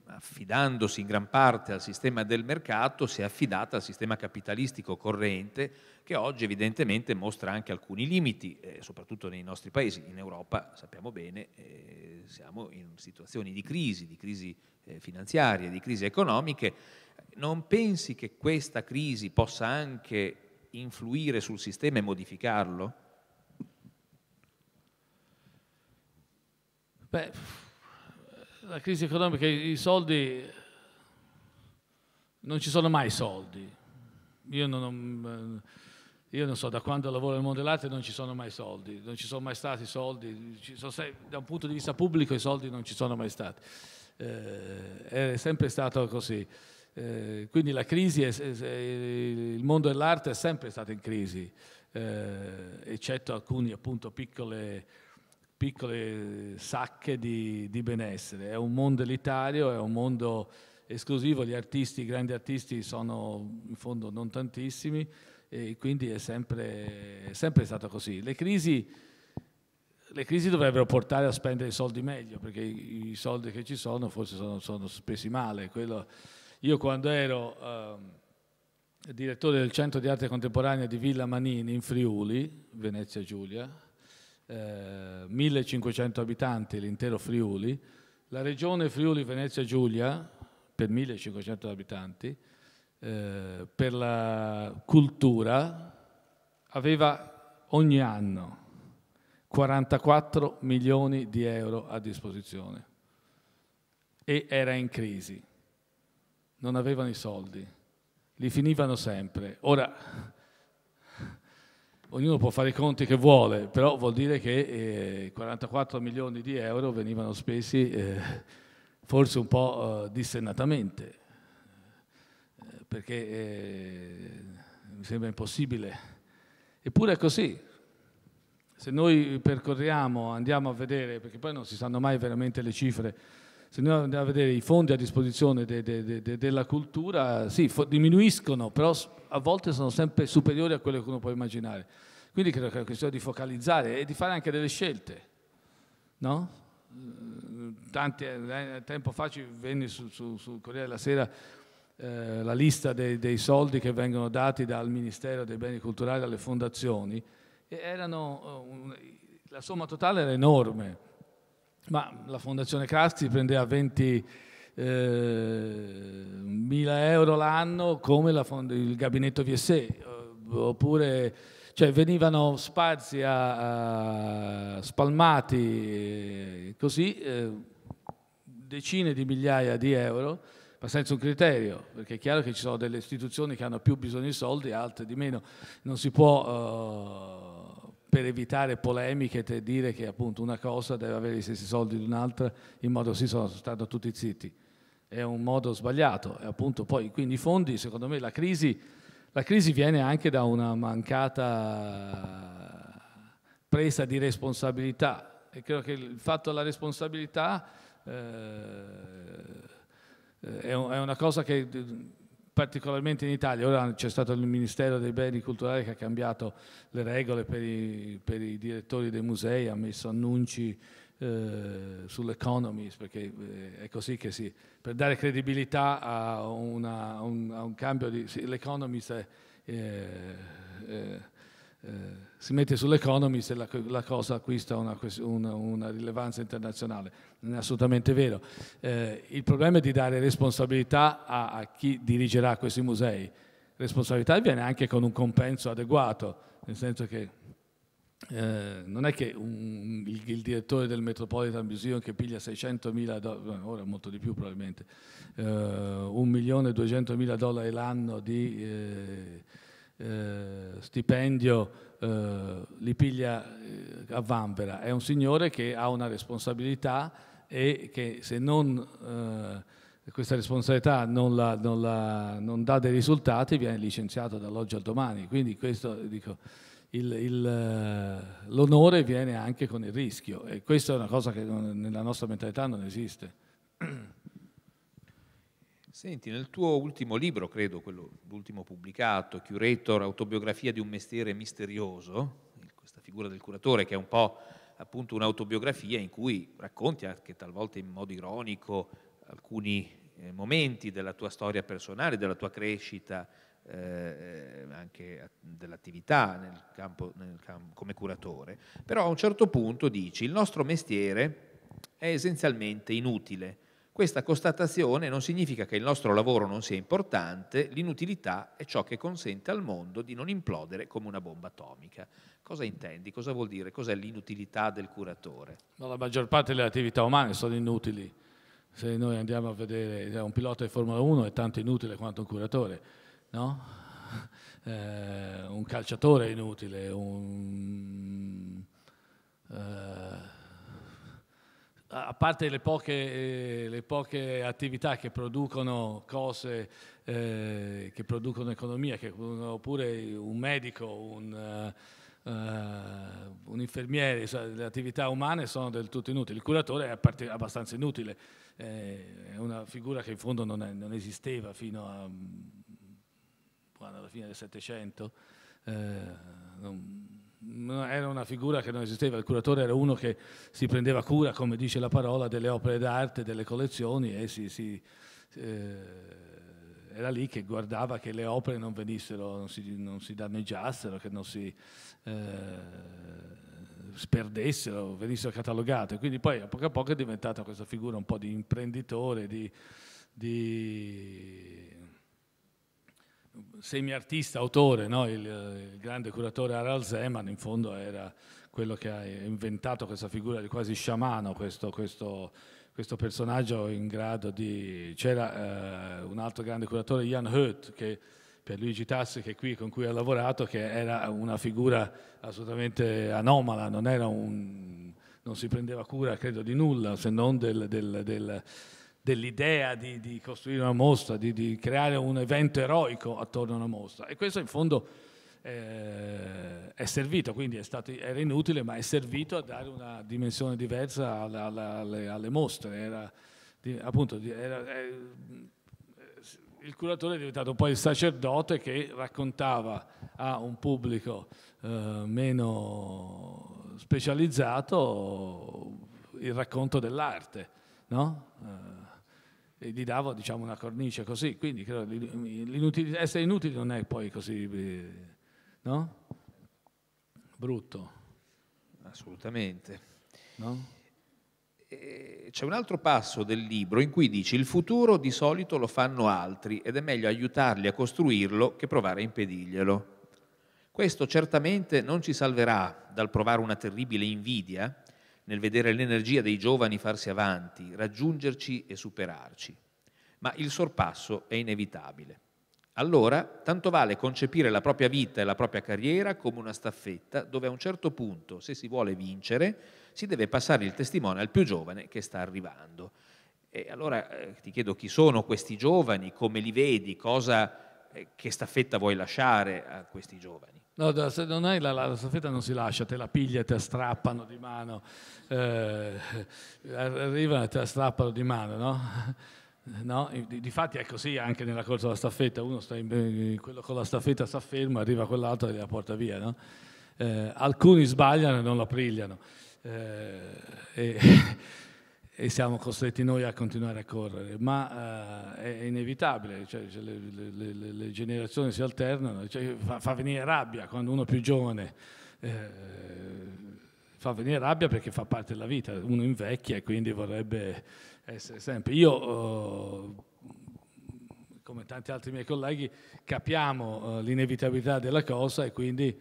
affidandosi in gran parte al sistema del mercato, si è affidata al sistema capitalistico corrente, che oggi evidentemente mostra anche alcuni limiti, eh, soprattutto nei nostri paesi. In Europa, sappiamo bene, eh, siamo in situazioni di crisi, di crisi eh, finanziarie, di crisi economiche. Non pensi che questa crisi possa anche influire sul sistema e modificarlo? Beh, la crisi economica, i soldi, non ci sono mai soldi. Io non, ho, eh, io non so, da quando lavoro nel mondo dell'arte non ci sono mai soldi, non ci sono mai stati soldi, sono, da un punto di vista pubblico i soldi non ci sono mai stati. Eh, è sempre stato così. Eh, quindi la crisi, è, è, il mondo dell'arte è sempre stato in crisi, eh, eccetto alcune appunto piccole piccole eh, sacche di, di benessere. È un mondo elitario, è un mondo esclusivo, gli artisti, i grandi artisti sono in fondo non tantissimi e quindi è sempre, è sempre stato così. Le crisi, le crisi, dovrebbero portare a spendere i soldi meglio perché i, i soldi che ci sono forse sono, sono spesi male. Quello, io quando ero eh, direttore del Centro di Arte Contemporanea di Villa Manini in Friuli, Venezia Giulia, 1500 eh, abitanti l'intero Friuli, la regione Friuli Venezia Giulia per 1500 abitanti, eh, per la cultura, aveva ogni anno 44 milioni di euro a disposizione e era in crisi, non avevano i soldi, li finivano sempre. Ora, ognuno può fare i conti che vuole, però vuol dire che eh, 44 milioni di euro venivano spesi eh, forse un po' eh, dissennatamente, eh, perché eh, mi sembra impossibile. Eppure è così. Se noi percorriamo, andiamo a vedere, perché poi non si sanno mai veramente le cifre, se noi andiamo a vedere i fondi a disposizione de, de, de, della cultura, sì, diminuiscono, però a volte sono sempre superiori a quello che uno può immaginare. Quindi credo che è una questione di focalizzare e di fare anche delle scelte, no? Eh, tanti, eh, tempo fa ci venne su, su, su Corriere della Sera eh, la lista dei, dei, soldi che vengono dati dal Ministero dei Beni Culturali alle fondazioni e erano, eh, la somma totale era enorme ma la Fondazione Casti prendeva 20.000 eh, euro l'anno come la, il gabinetto VSE, eh, oppure cioè venivano sparsi a, a spalmati eh, così eh, decine di migliaia di euro, ma senza un criterio, perché è chiaro che ci sono delle istituzioni che hanno più bisogno di soldi, altre di meno, non si può... Eh, per evitare polemiche e dire che appunto una cosa deve avere gli stessi soldi di un'altra, in modo sì sono stati tutti zitti. È un modo sbagliato. E appunto poi, quindi i fondi, secondo me la crisi, la crisi viene anche da una mancata presa di responsabilità e credo che il fatto della responsabilità eh, è, una cosa che particolarmente in Italia, ora c'è stato il Ministero dei Beni Culturali che ha cambiato le regole per i, per i direttori dei musei, ha messo annunci eh, sull'economies, perché eh, è così che si... per dare credibilità a, una, un, a un, cambio di... Sì, l'economist è... Eh, eh, eh, si mette sull'economist e la, la cosa acquista una, una, una, rilevanza internazionale. Non è assolutamente vero. Eh, il problema è di dare responsabilità a, a, chi dirigerà questi musei. Responsabilità viene anche con un compenso adeguato, nel senso che eh, non è che un, il, il, direttore del Metropolitan Museum che piglia 600 mila dollari, ora molto di più probabilmente, 1 eh, milione e 200 mila dollari l'anno di eh, eh, stipendio eh, li piglia eh, a vanvera, è un signore che ha una responsabilità e che se non, eh, questa responsabilità non, la, non, la, non, dà dei risultati viene licenziato dall'oggi al domani. Quindi questo dico, il, il, eh, l'onore viene anche con il rischio e questa è una cosa che non, nella nostra mentalità non esiste. Senti, nel tuo ultimo libro, credo, quello, l'ultimo pubblicato, Curator, autobiografia di un mestiere misterioso, questa figura del curatore che è un po' appunto un'autobiografia in cui racconti anche talvolta in modo ironico alcuni eh, momenti della tua storia personale, della tua crescita, eh, eh anche dell'attività nel campo, nel campo, come curatore. Però a un certo punto dici, il nostro mestiere è essenzialmente inutile questa constatazione non significa che il nostro lavoro non sia importante, l'inutilità è ciò che consente al mondo di non implodere come una bomba atomica. Cosa intendi? Cosa vuol dire? Cos'è l'inutilità del curatore? No, la maggior parte delle attività umane sono inutili. Se noi andiamo a vedere eh, un pilota di Formula 1 è tanto inutile quanto un curatore, no? Eh, un calciatore è inutile, un... Eh, a parte le poche, eh, le poche, attività che producono cose, eh, che producono economia, che oppure un medico, un, uh, un infermiere, cioè, le attività umane sono del tutto inutili. Il curatore è abbastanza inutile, è una figura che in fondo non, è, non esisteva fino a, mm, alla fine del Settecento. Eh, era una figura che non esisteva, il curatore era uno che si prendeva cura, come dice la parola, delle opere d'arte, delle collezioni e si, si, eh, era lì che guardava che le opere non venissero, non si, non si danneggiassero, che non si eh, sperdessero, venissero catalogate. Quindi poi a poco a poco è diventata questa figura un po' di imprenditore, di, di semi-artista, autore, no? il, eh, il, grande curatore Harald Zeman in fondo era quello che ha inventato questa figura di quasi sciamano, questo, questo, questo personaggio in grado di... C'era eh, un altro grande curatore, Jan Hoeth, che per Luigi Tassi che qui con cui ha lavorato, che era una figura assolutamente anomala, non, un, non si prendeva cura credo di nulla se non del, del, del dell'idea di, di, costruire una mostra, di, di, creare un evento eroico attorno a una mostra. E questo in fondo eh, è servito, quindi è stato, era inutile, ma è servito a dare una dimensione diversa alla, alla, alle, alle, mostre. Era, di, appunto, era, eh, il curatore è diventato poi il sacerdote che raccontava a un pubblico eh, meno specializzato il racconto dell'arte. No? Eh, gli davo diciamo, una cornice così, quindi essere inutili non è poi così, eh, no? Brutto. Assolutamente. No? Eh, c'è un altro passo del libro in cui dici il futuro di solito lo fanno altri ed è meglio aiutarli a costruirlo che provare a impedirglielo. Questo certamente non ci salverà dal provare una terribile invidia, nel vedere l'energia dei giovani farsi avanti, raggiungerci e superarci. Ma il sorpasso è inevitabile. Allora, tanto vale concepire la propria vita e la propria carriera come una staffetta dove a un certo punto, se si vuole vincere, si deve passare il testimone al più giovane che sta arrivando. E allora eh, ti chiedo chi sono questi giovani, come li vedi, cosa eh, che staffetta vuoi lasciare a questi giovani? No, se non hai la, la, staffetta non si lascia, te la piglia, te la strappano di mano, eh, arrivano e te la strappano di mano, no? No? Difatti è così anche nella corsa della staffetta, uno sta in, quello con la staffetta sta fermo, arriva quell'altro e la porta via. No? Eh, alcuni sbagliano e non la prigliano. Eh, e e siamo costretti noi a continuare a correre, ma eh, è inevitabile, cioè, cioè, le, le, le, le, generazioni si alternano, cioè, fa, fa, venire rabbia quando uno è più giovane, eh, fa venire rabbia perché fa parte della vita, uno invecchia e quindi vorrebbe essere sempre. Io, eh, come tanti altri miei colleghi, capiamo eh, l'inevitabilità della cosa e quindi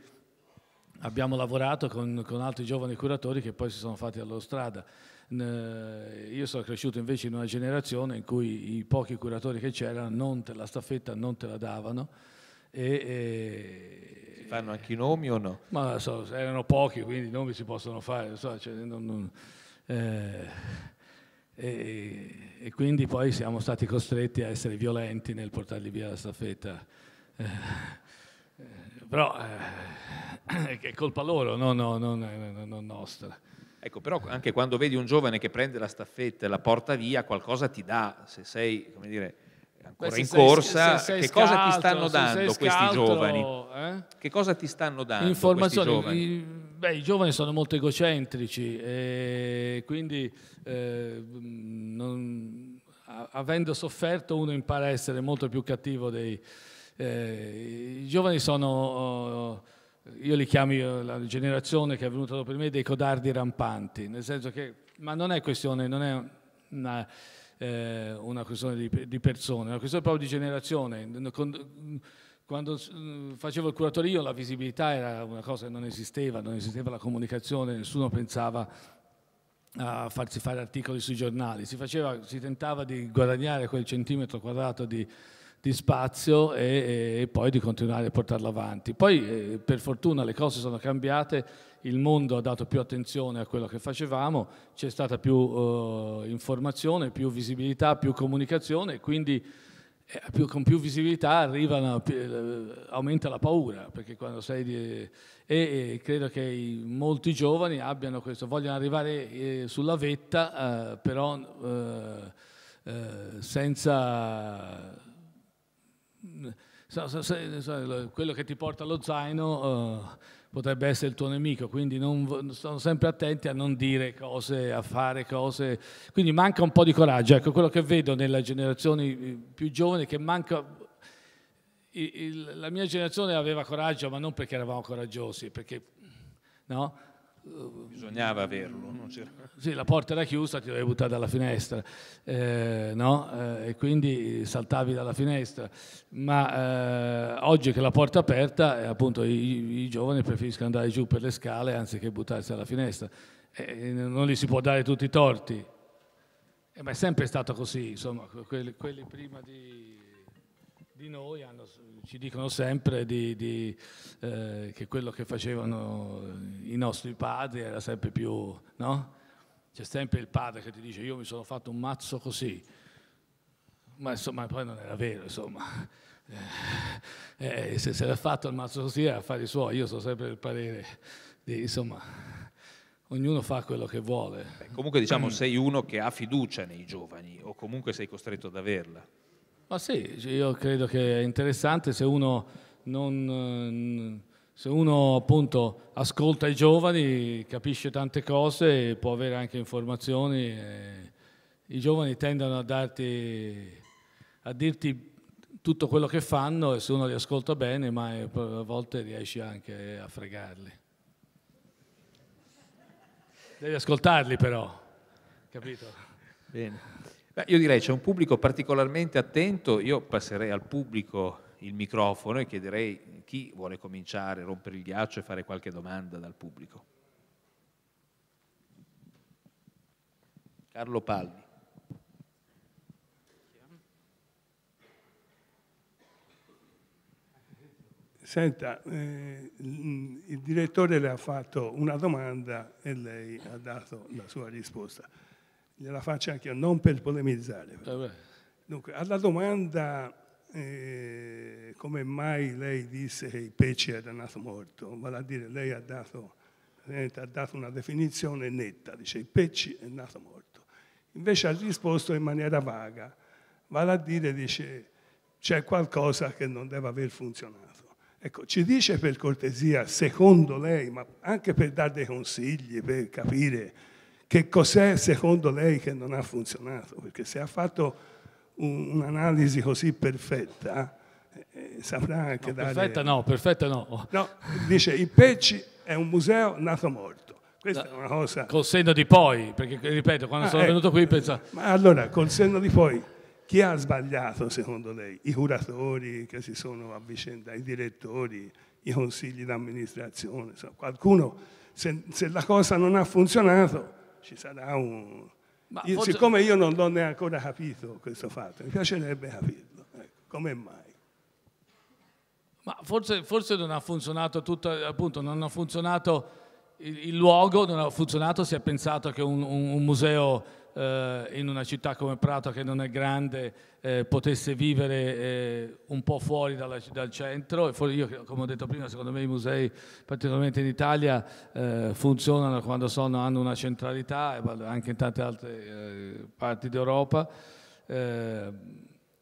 abbiamo lavorato con, con altri giovani curatori che poi si sono fatti alla loro strada eh, io sono cresciuto invece in una generazione in cui i pochi curatori che c'erano la staffetta non te la davano. E, e si fanno anche i nomi o no? Ma so, erano pochi, quindi i nomi si possono fare. So, cioè, non, non, eh, e, e, quindi poi siamo stati costretti a essere violenti nel portargli via la staffetta. Eh, eh però eh, è colpa loro, no, no, no, non nostra. Ecco, però anche quando vedi un giovane che prende la staffetta e la porta via, qualcosa ti dà, se sei, come dire, ancora Beh, in sei, corsa, se, se che scaltro, cosa ti stanno dando questi scaltro, giovani? Eh? Che cosa ti stanno dando Informazioni, giovani? I, beh, i giovani sono molto egocentrici e quindi eh, non, avendo sofferto uno impara a essere molto più cattivo dei... Eh, I giovani sono... Oh, io li chiamo la generazione che è venuta dopo di me dei codardi rampanti, nel senso che, ma non è questione, non è una, eh, una questione di, di, persone, è una questione proprio di generazione. Quando mm, facevo il curatore io la visibilità era una cosa che non esisteva, non esisteva la comunicazione, nessuno pensava a farsi fare articoli sui giornali, si, faceva, si tentava di guadagnare quel centimetro quadrato di di spazio e, e, poi di continuare a portarlo avanti. Poi eh, per fortuna le cose sono cambiate, il mondo ha dato più attenzione a quello che facevamo, c'è stata più eh, informazione, più visibilità, più comunicazione, quindi eh, più, con più visibilità arrivano, più, eh, aumenta la paura, perché quando sei di, e, credo che i, molti giovani abbiano questo, vogliono arrivare eh, sulla vetta, eh, però senza So, so, so, quello che ti porta lo zaino uh, potrebbe essere il tuo nemico, quindi non, sono sempre attenti a non dire cose, a fare cose, quindi manca un po' di coraggio, ecco quello che vedo nelle generazioni eh, più giovani che manca... Il, il, la mia generazione aveva coraggio, ma non perché eravamo coraggiosi, perché no? bisognava averlo. Non c'era. Sì, la porta era chiusa, ti dovevi buttare dalla finestra, eh, no? eh, e quindi saltavi dalla finestra. Ma eh, oggi che la porta è aperta, eh, appunto i, i, giovani preferiscono andare giù per le scale anziché buttarsi dalla finestra. Eh, eh, non gli si può dare tutti i torti, ma è sempre stato così, insomma, quelli, quelli prima di di noi hanno, ci dicono sempre di, di, eh, che quello che facevano i nostri padri era sempre più, no? C'è sempre il padre che ti dice io mi sono fatto un mazzo così, ma insomma poi non era vero, insomma. Eh, eh, se si era fatto il mazzo così era affari suoi, io sono sempre del parere di, insomma, ognuno fa quello che vuole. Beh, comunque diciamo mm. sei uno che ha fiducia nei giovani o comunque sei costretto ad averla. Ma sì, io credo che è interessante se uno, non, eh, se uno appunto ascolta i giovani, capisce tante cose, può avere anche informazioni. I giovani tendono a, darti, a dirti tutto quello che fanno e se uno li ascolta bene, ma eh, a volte riesci anche a fregarli. Devi ascoltarli però, capito? Bene. Io direi c'è un pubblico particolarmente attento, io passerei al pubblico il microfono e chiederei chi vuole cominciare a rompere il ghiaccio e fare qualche domanda dal pubblico. Carlo Palmi. Senta, eh, il direttore le ha fatto una domanda e lei ha dato la sua risposta gliela faccio anche io, non per polemizzare. Però. Dunque, alla domanda eh, come mai lei disse che i pesci erano nato morto, vale a dire lei ha dato, ha dato una definizione netta, dice i pesci è nato morto. Invece ha risposto in maniera vaga, vale a dire dice c'è qualcosa che non deve aver funzionato. Ecco, ci dice per cortesia, secondo lei, ma anche per dare dei consigli, per capire che cos'è secondo lei che non ha funzionato? Perché se ha fatto un'analisi così perfetta, eh, eh saprà anche no, dare... Perfetta no, perfetta no. no dice i Pecci è un museo nato morto. Questa è una cosa... Col senno di poi, perché ripeto, quando ah, sono ecco, venuto qui pensavo... Ma allora, col senno di poi, chi ha sbagliato secondo lei? I curatori che si sono avvicendati, i direttori, i consigli d'amministrazione, qualcuno, se, se la cosa non ha funzionato ci sarà un... Io, forse... Siccome io non l'ho neanche ancora capito questo fatto, mi piacerebbe capirlo. Ecco, come mai? Ma forse, forse non ha funzionato tutto, appunto, non ha funzionato il, il, luogo non ha funzionato, si è pensato che un, un, un museo eh, in una città come Prato, che non è grande, eh, potesse vivere eh, un po' fuori dalla, dal centro. E fuori, io, come ho detto prima, secondo me i musei, particolarmente in Italia, eh, funzionano quando sono, hanno una centralità, anche in tante altre eh, parti d'Europa. Eh,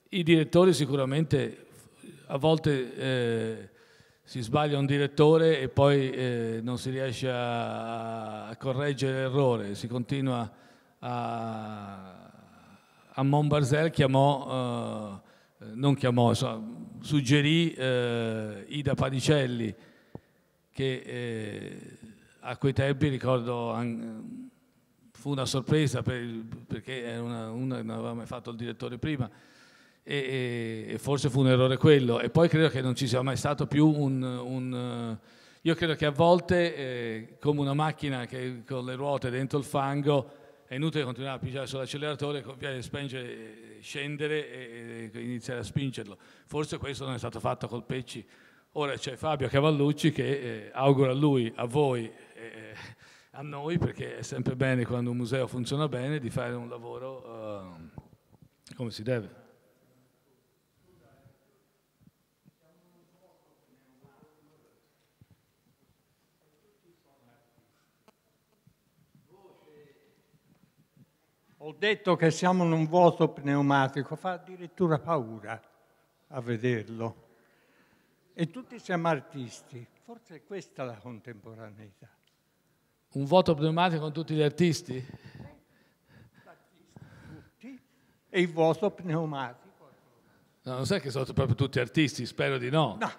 I direttori sicuramente a volte si sbaglia un direttore e poi eh, non si riesce a, a correggere l'errore, si continua a, a Montbarzel chiamò, eh, non chiamò, so, suggerì eh, Ida Padicelli che eh, a quei tempi ricordo fu una sorpresa per, perché una, una, non aveva mai fatto il direttore prima e, e, forse fu un errore quello. E poi credo che non ci sia mai stato più un... un eh, io credo che a volte, eh, come una macchina che con le ruote dentro il fango, è inutile continuare a pigiare sull'acceleratore, spingere, eh, scendere e, e iniziare a spingerlo. Forse questo non è stato fatto col Pecci. Ora c'è Fabio Cavallucci che eh, augura a lui, a voi, eh, eh a noi, perché è sempre bene quando un museo funziona bene, di fare un lavoro eh, come si deve. Ho detto che siamo in un vuoto pneumatico, fa addirittura paura a vederlo. E tutti siamo artisti, forse è questa la contemporaneità. Un vuoto pneumatico con tutti gli artisti? Tutti. E il vuoto pneumatico. No, non sai che sono proprio tutti artisti, spero di no. No,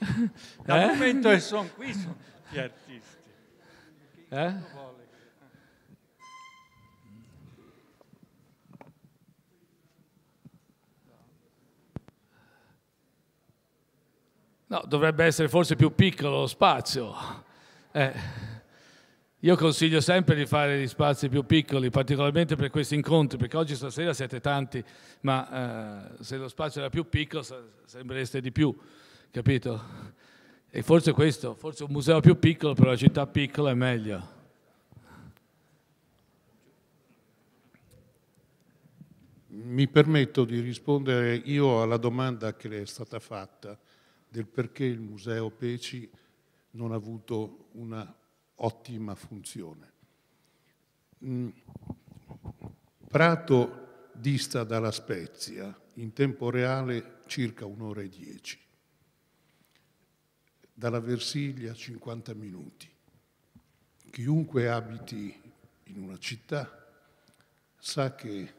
dal eh? momento che sono qui sono tutti artisti. Eh? No, dovrebbe essere forse più piccolo lo spazio. Eh, io consiglio sempre di fare gli spazi più piccoli, particolarmente per questi incontri, perché oggi stasera siete tanti, ma eh, se lo spazio era più piccolo sembrereste di più, capito? E forse questo, forse un museo più piccolo per una città piccola è meglio. Mi permetto di rispondere io alla domanda che le è stata fatta del perché il Museo Peci non ha avuto una ottima funzione. Mm, Prato dista dalla Spezia in tempo reale circa un'ora e dieci, dalla Versiglia 50 minuti. Chiunque abiti in una città sa che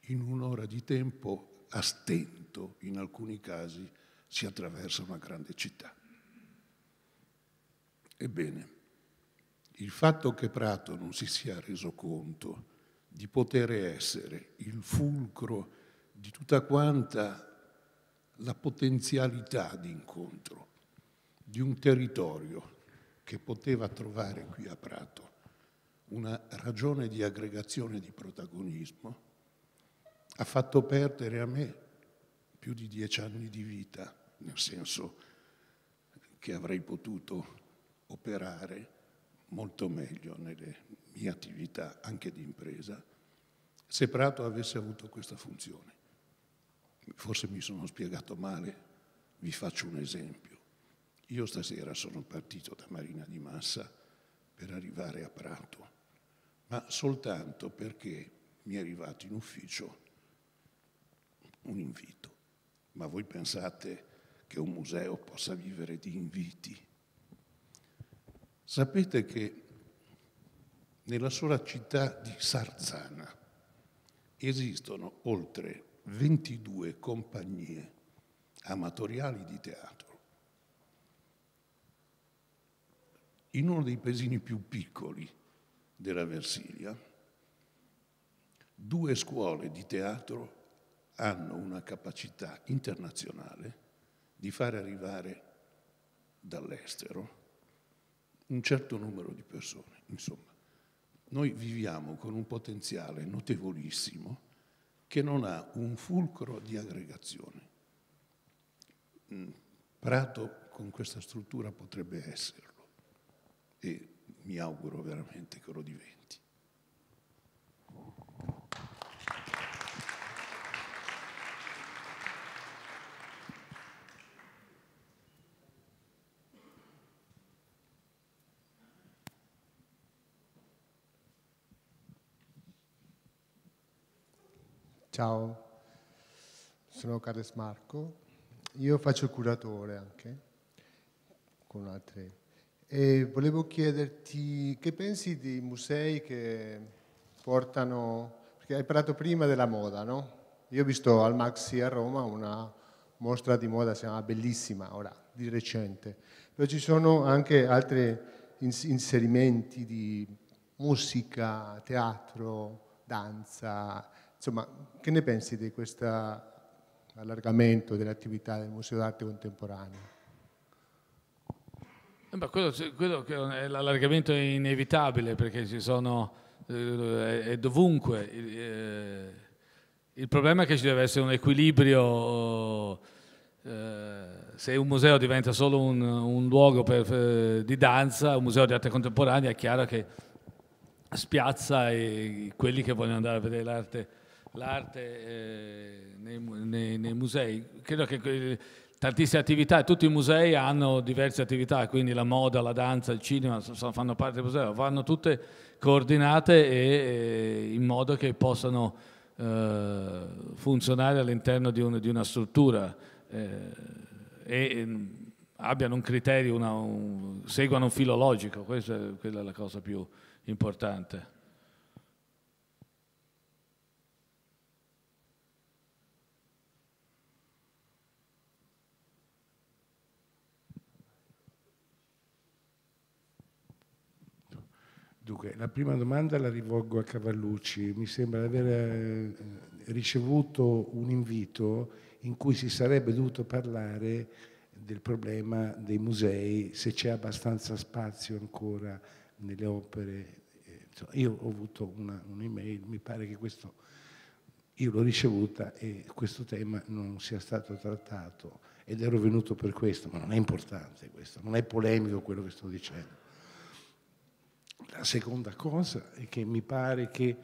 in un'ora di tempo a stento in alcuni casi si attraversa una grande città. Ebbene, il fatto che Prato non si sia reso conto di poter essere il fulcro di tutta quanta la potenzialità di incontro di un territorio che poteva trovare qui a Prato una ragione di aggregazione di protagonismo, ha fatto perdere a me più di dieci anni di vita nel senso che avrei potuto operare molto meglio nelle mie attività anche di impresa se Prato avesse avuto questa funzione. Forse mi sono spiegato male, vi faccio un esempio. Io stasera sono partito da Marina di Massa per arrivare a Prato, ma soltanto perché mi è arrivato in ufficio un invito. Ma voi pensate che un museo possa vivere di inviti. Sapete che nella sola città di Sarzana esistono oltre 22 compagnie amatoriali di teatro. In uno dei paesini più piccoli della Versilia, due scuole di teatro hanno una capacità internazionale di far arrivare dall'estero un certo numero di persone. Insomma, noi viviamo con un potenziale notevolissimo che non ha un fulcro di aggregazione. Mm, Prato con questa struttura potrebbe esserlo e mi auguro veramente che lo diventi. Ciao, sono Carles Marco, io faccio il curatore anche con altri. E volevo chiederti che pensi di musei che portano, perché hai parlato prima della moda, no? Io ho visto al Maxi a Roma una mostra di moda, si chiama Bellissima, ora, di recente, però ci sono anche altri inserimenti di musica, teatro, danza, Insomma, che ne pensi di questo allargamento dell'attività del Museo d'Arte Contemporanea? Eh, beh, quello, quello è l'allargamento inevitabile perché ci sono, eh, è dovunque. Eh, il problema è che ci deve essere un equilibrio. Eh, se un museo diventa solo un, un luogo per, eh, di danza, un museo di arte contemporanea, è chiaro che spiazza e eh, quelli che vogliono andare a vedere l'arte l'arte eh, nei, nei, nei, musei. Credo che eh, tantissime attività, tutti i musei hanno diverse attività, quindi la moda, la danza, il cinema fanno parte del museo, vanno tutte coordinate e, eh, in modo che possano eh, funzionare all'interno di, un, di, una struttura eh, e ehm, abbiano un criterio, una, un, seguano un filo logico, questa, quella è la cosa più importante. Dunque, la prima domanda la rivolgo a Cavallucci. Mi sembra di aver eh, ricevuto un invito in cui si sarebbe dovuto parlare del problema dei musei, se c'è abbastanza spazio ancora nelle opere. Eh, io ho avuto un'email, mi pare che questo, io l'ho ricevuta e questo tema non sia stato trattato ed ero venuto per questo, ma non è importante questo, non è polemico quello che sto dicendo. La seconda cosa è che mi pare che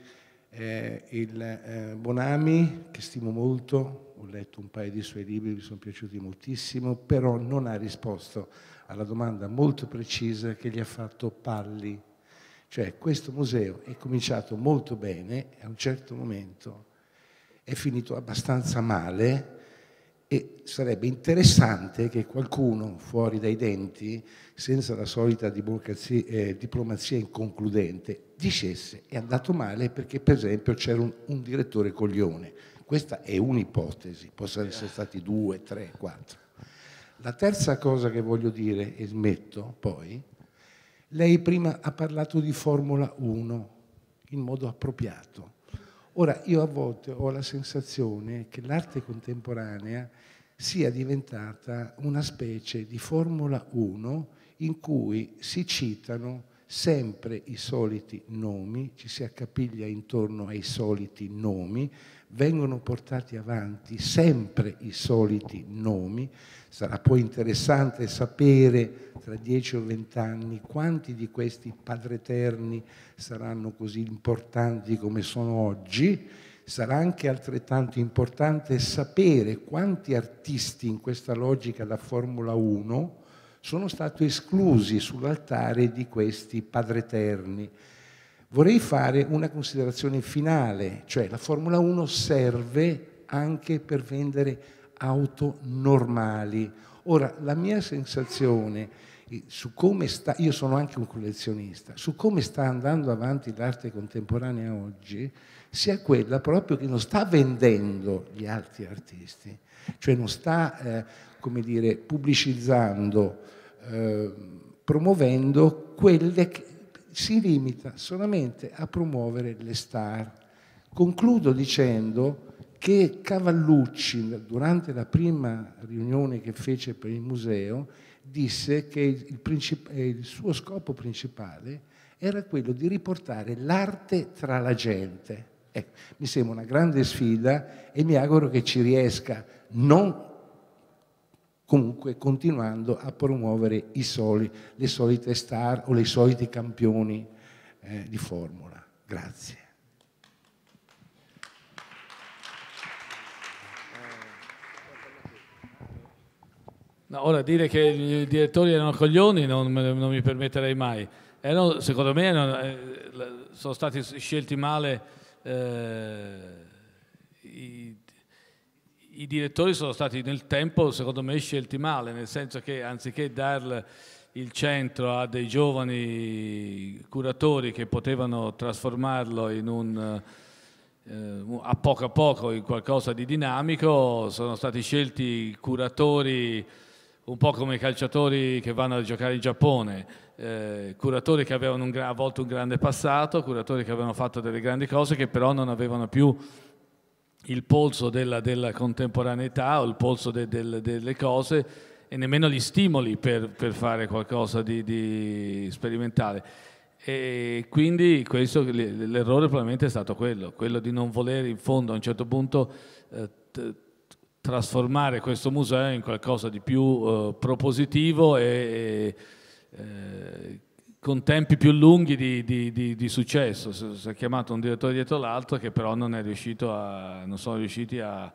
eh, il eh, Bonami, che stimo molto, ho letto un paio di suoi libri, mi sono piaciuti moltissimo, però non ha risposto alla domanda molto precisa che gli ha fatto Palli. Cioè questo museo è cominciato molto bene a un certo momento è finito abbastanza male e sarebbe interessante che qualcuno fuori dai denti, senza la solita eh, diplomazia, inconcludente, dicesse è andato male perché per esempio c'era un, un direttore coglione. Questa è un'ipotesi, possono essere stati due, tre, quattro. La terza cosa che voglio dire, e smetto poi, lei prima ha parlato di Formula 1 in modo appropriato. Ora, io a volte ho la sensazione che l'arte contemporanea sia diventata una specie di Formula 1 in cui si citano sempre i soliti nomi, ci si accapiglia intorno ai soliti nomi, vengono portati avanti sempre i soliti nomi. Sarà poi interessante sapere tra 10 o 20 anni quanti di questi padreterni saranno così importanti come sono oggi sarà anche altrettanto importante sapere quanti artisti in questa logica da Formula 1 sono stati esclusi sull'altare di questi padreterni. Vorrei fare una considerazione finale, cioè la Formula 1 serve anche per vendere auto normali. Ora, la mia sensazione è sta, io sono anche un collezionista, su come sta andando avanti l'arte contemporanea oggi, sia quella proprio che non sta vendendo gli altri artisti, cioè non sta, eh, come dire, pubblicizzando, eh, promuovendo quelle che si limita solamente a promuovere le star. Concludo dicendo che Cavallucci, durante la prima riunione che fece per il museo, disse che il, princip- eh, il suo scopo principale era quello di riportare l'arte tra la gente. Ecco, mi sembra una grande sfida e mi auguro che ci riesca, non comunque continuando a promuovere soli, le solite star o i soliti campioni eh, di formula. Grazie. No, ora dire che i direttori erano coglioni non, non mi permetterei mai. Erano, eh, secondo me erano, eh, sono stati scelti male, eh, i, i, direttori sono stati nel tempo secondo me scelti male, nel senso che anziché dar il centro a dei giovani curatori che potevano trasformarlo in un... Eh, a poco a poco in qualcosa di dinamico, sono stati scelti curatori un po' come i calciatori che vanno a giocare in Giappone, eh, curatori che avevano un, a volte un grande passato, curatori che avevano fatto delle grandi cose che però non avevano più il polso della, della contemporaneità o il polso de, de, delle cose e nemmeno gli stimoli per, per fare qualcosa di, di sperimentale. E quindi questo, l'errore probabilmente è stato quello, quello di non voler in fondo a un certo punto eh, trasformare questo museo in qualcosa di più eh, propositivo e eh, con tempi più lunghi di, di, di, di successo. Si è chiamato un direttore dietro l'altro che però non, a, non sono riusciti a, a,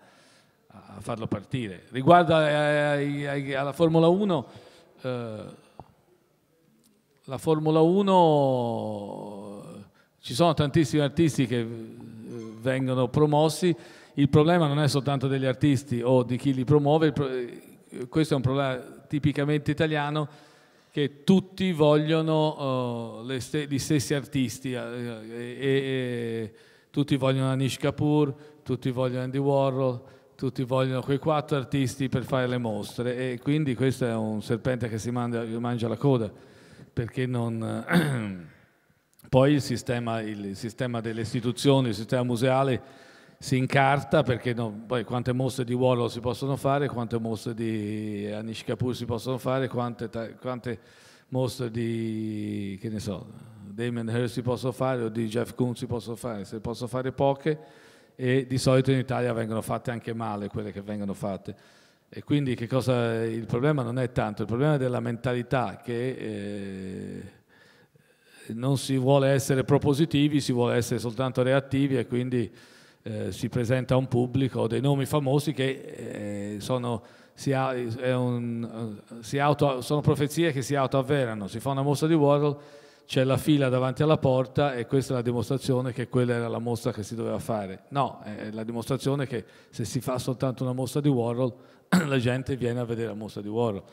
farlo partire. Riguardo ai, ai, alla Formula 1, eh, la Formula 1 ci sono tantissimi artisti che eh, vengono promossi, il problema non è soltanto degli artisti o di chi li promuove, questo è un problema tipicamente italiano che tutti vogliono uh, oh, st gli stessi artisti, uh, e, e, tutti vogliono Anish Kapoor, tutti vogliono Andy Warhol, tutti vogliono quei quattro artisti per fare le mostre e quindi questo è un serpente che si mangia, mangia la coda perché non... poi il sistema, il sistema delle istituzioni, il sistema museale si incarta perché no, poi quante mostre di Warhol si possono fare, quante mostre di Anish Kapoor si possono fare, quante, quante mostre di, che ne so, Damon Hirst si possono fare o di Jeff Koons si possono fare, se ne possono fare poche e di solito in Italia vengono fatte anche male quelle che vengono fatte. E quindi cosa, il problema non è tanto, il problema è della mentalità che eh, non si vuole essere propositivi, si vuole essere soltanto reattivi e quindi eh, si presenta a un pubblico dei nomi famosi che eh, sono, si, un, eh, auto, sono, profezie che si autoavverano. Si fa una mostra di Warhol, c'è la fila davanti alla porta e questa è la dimostrazione che quella era la mostra che si doveva fare. No, è la dimostrazione che se si fa soltanto una mostra di Warhol la gente viene a vedere la mostra di Warhol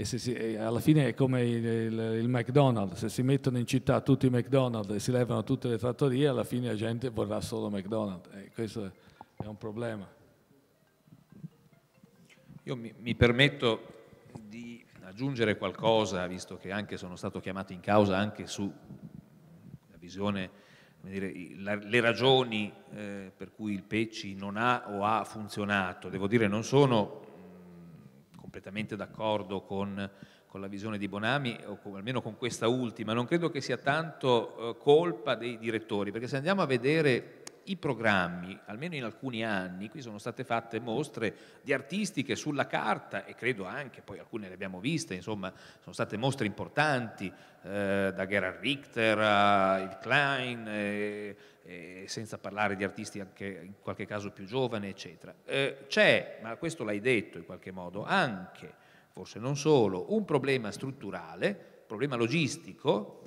e si, eh, alla fine è come il, il, il, McDonald's, se si mettono in città tutti i McDonald's e si levano tutte le trattorie, alla fine la gente vorrà solo McDonald's e eh, questo è un problema. Io mi, mi permetto di aggiungere qualcosa, visto che anche sono stato chiamato in causa anche sulla la visione, dire, la, le ragioni eh, per cui il Pecci non ha o ha funzionato. Devo dire, non sono completamente d'accordo con, con, la visione di Bonami, o con, almeno con questa ultima, non credo che sia tanto eh, colpa dei direttori, perché se andiamo a vedere i programmi, almeno in alcuni anni, qui sono state fatte mostre di artisti che sulla carta, e credo anche, poi alcune le abbiamo viste, insomma, sono state mostre importanti, eh, da Gerhard Richter a Il Klein, eh, eh, senza parlare di artisti anche in qualche caso più giovani, eccetera. Eh, c'è, ma questo l'hai detto in qualche modo, anche, forse non solo, un problema strutturale, problema logistico,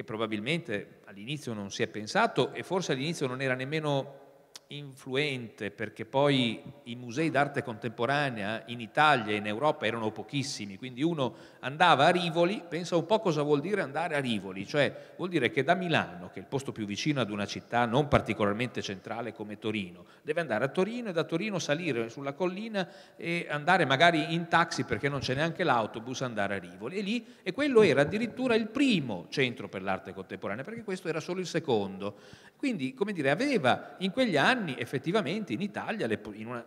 che probabilmente all'inizio non si è pensato e forse all'inizio non era nemmeno influente, perché poi i musei d'arte contemporanea in Italia e in Europa erano pochissimi, quindi uno andava a Rivoli, pensa un po' cosa vuol dire andare a Rivoli, cioè vuol dire che da Milano, che è il posto più vicino ad una città non particolarmente centrale come Torino, deve andare a Torino e da Torino salire sulla collina e andare magari in taxi perché non c'è neanche l'autobus, andare a Rivoli. E, lì, e quello era addirittura il primo centro per l'arte contemporanea, perché questo era solo il secondo. Quindi, come dire, aveva in quegli anni effettivamente in Italia, in una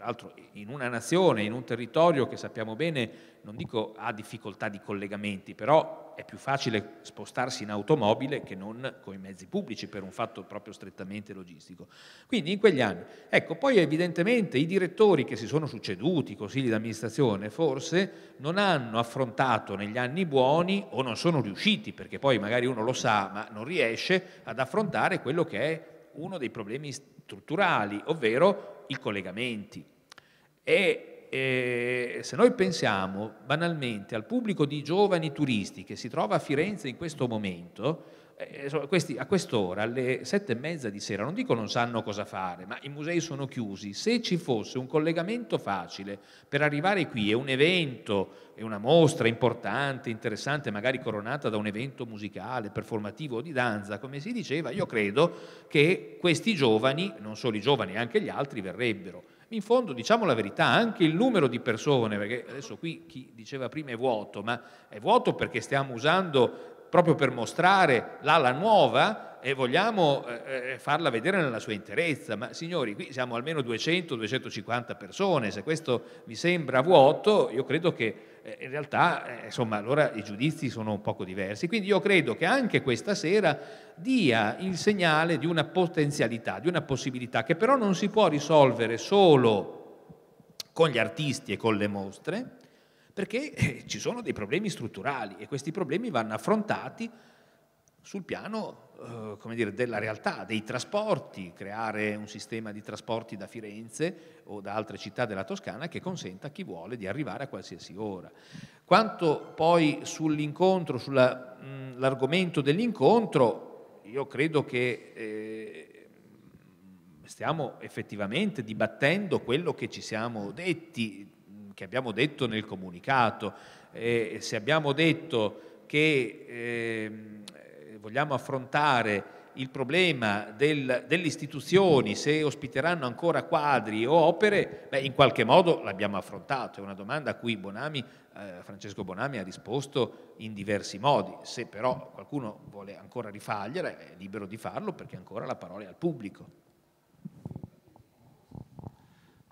tra l'altro in una nazione, in un territorio che sappiamo bene, non dico ha difficoltà di collegamenti, però è più facile spostarsi in automobile che non con i mezzi pubblici per un fatto proprio strettamente logistico. Quindi in quegli anni. Ecco, poi evidentemente i direttori che si sono succeduti, i consigli d'amministrazione, forse non hanno affrontato negli anni buoni o non sono riusciti, perché poi magari uno lo sa, ma non riesce ad affrontare quello che è uno dei problemi strutturali, ovvero i collegamenti. E eh, se noi pensiamo banalmente al pubblico di giovani turisti che si trova a Firenze in questo momento, eh, insomma, questi a quest'ora, alle sette e mezza di sera, non dico non sanno cosa fare, ma i musei sono chiusi. Se ci fosse un collegamento facile per arrivare qui e un evento, e una mostra importante, interessante, magari coronata da un evento musicale, performativo o di danza, come si diceva, io credo che questi giovani, non solo i giovani, anche gli altri, verrebbero in fondo diciamo la verità, anche il numero di persone, perché adesso qui chi diceva prima è vuoto, ma è vuoto perché stiamo usando proprio per mostrare l'ala nuova e vogliamo eh, eh, farla vedere nella sua interezza. Ma signori, qui siamo almeno 200-250 persone, se questo vi sembra vuoto, io credo che eh, in realtà, eh, insomma, allora i giudizi sono un poco diversi. Quindi io credo che anche questa sera dia il segnale di una potenzialità, di una possibilità che però non si può risolvere solo con gli artisti e con le mostre, perché eh, ci sono dei problemi strutturali e questi problemi vanno affrontati sul piano eh, dire, della realtà, dei trasporti, creare un sistema di trasporti da Firenze o da altre città della Toscana che consenta a chi vuole di arrivare a qualsiasi ora. Quanto poi sull'incontro, sull'argomento dell'incontro, io credo che eh, stiamo effettivamente dibattendo quello che ci siamo detti che abbiamo detto nel comunicato. Eh, se abbiamo detto che eh, vogliamo affrontare il problema del, delle istituzioni, se ospiteranno ancora quadri o opere, beh, in qualche modo l'abbiamo affrontato, è una domanda a cui Bonami, eh, Francesco Bonami ha risposto in diversi modi, se però qualcuno vuole ancora rifargliela è libero di farlo perché ancora la parola è al pubblico.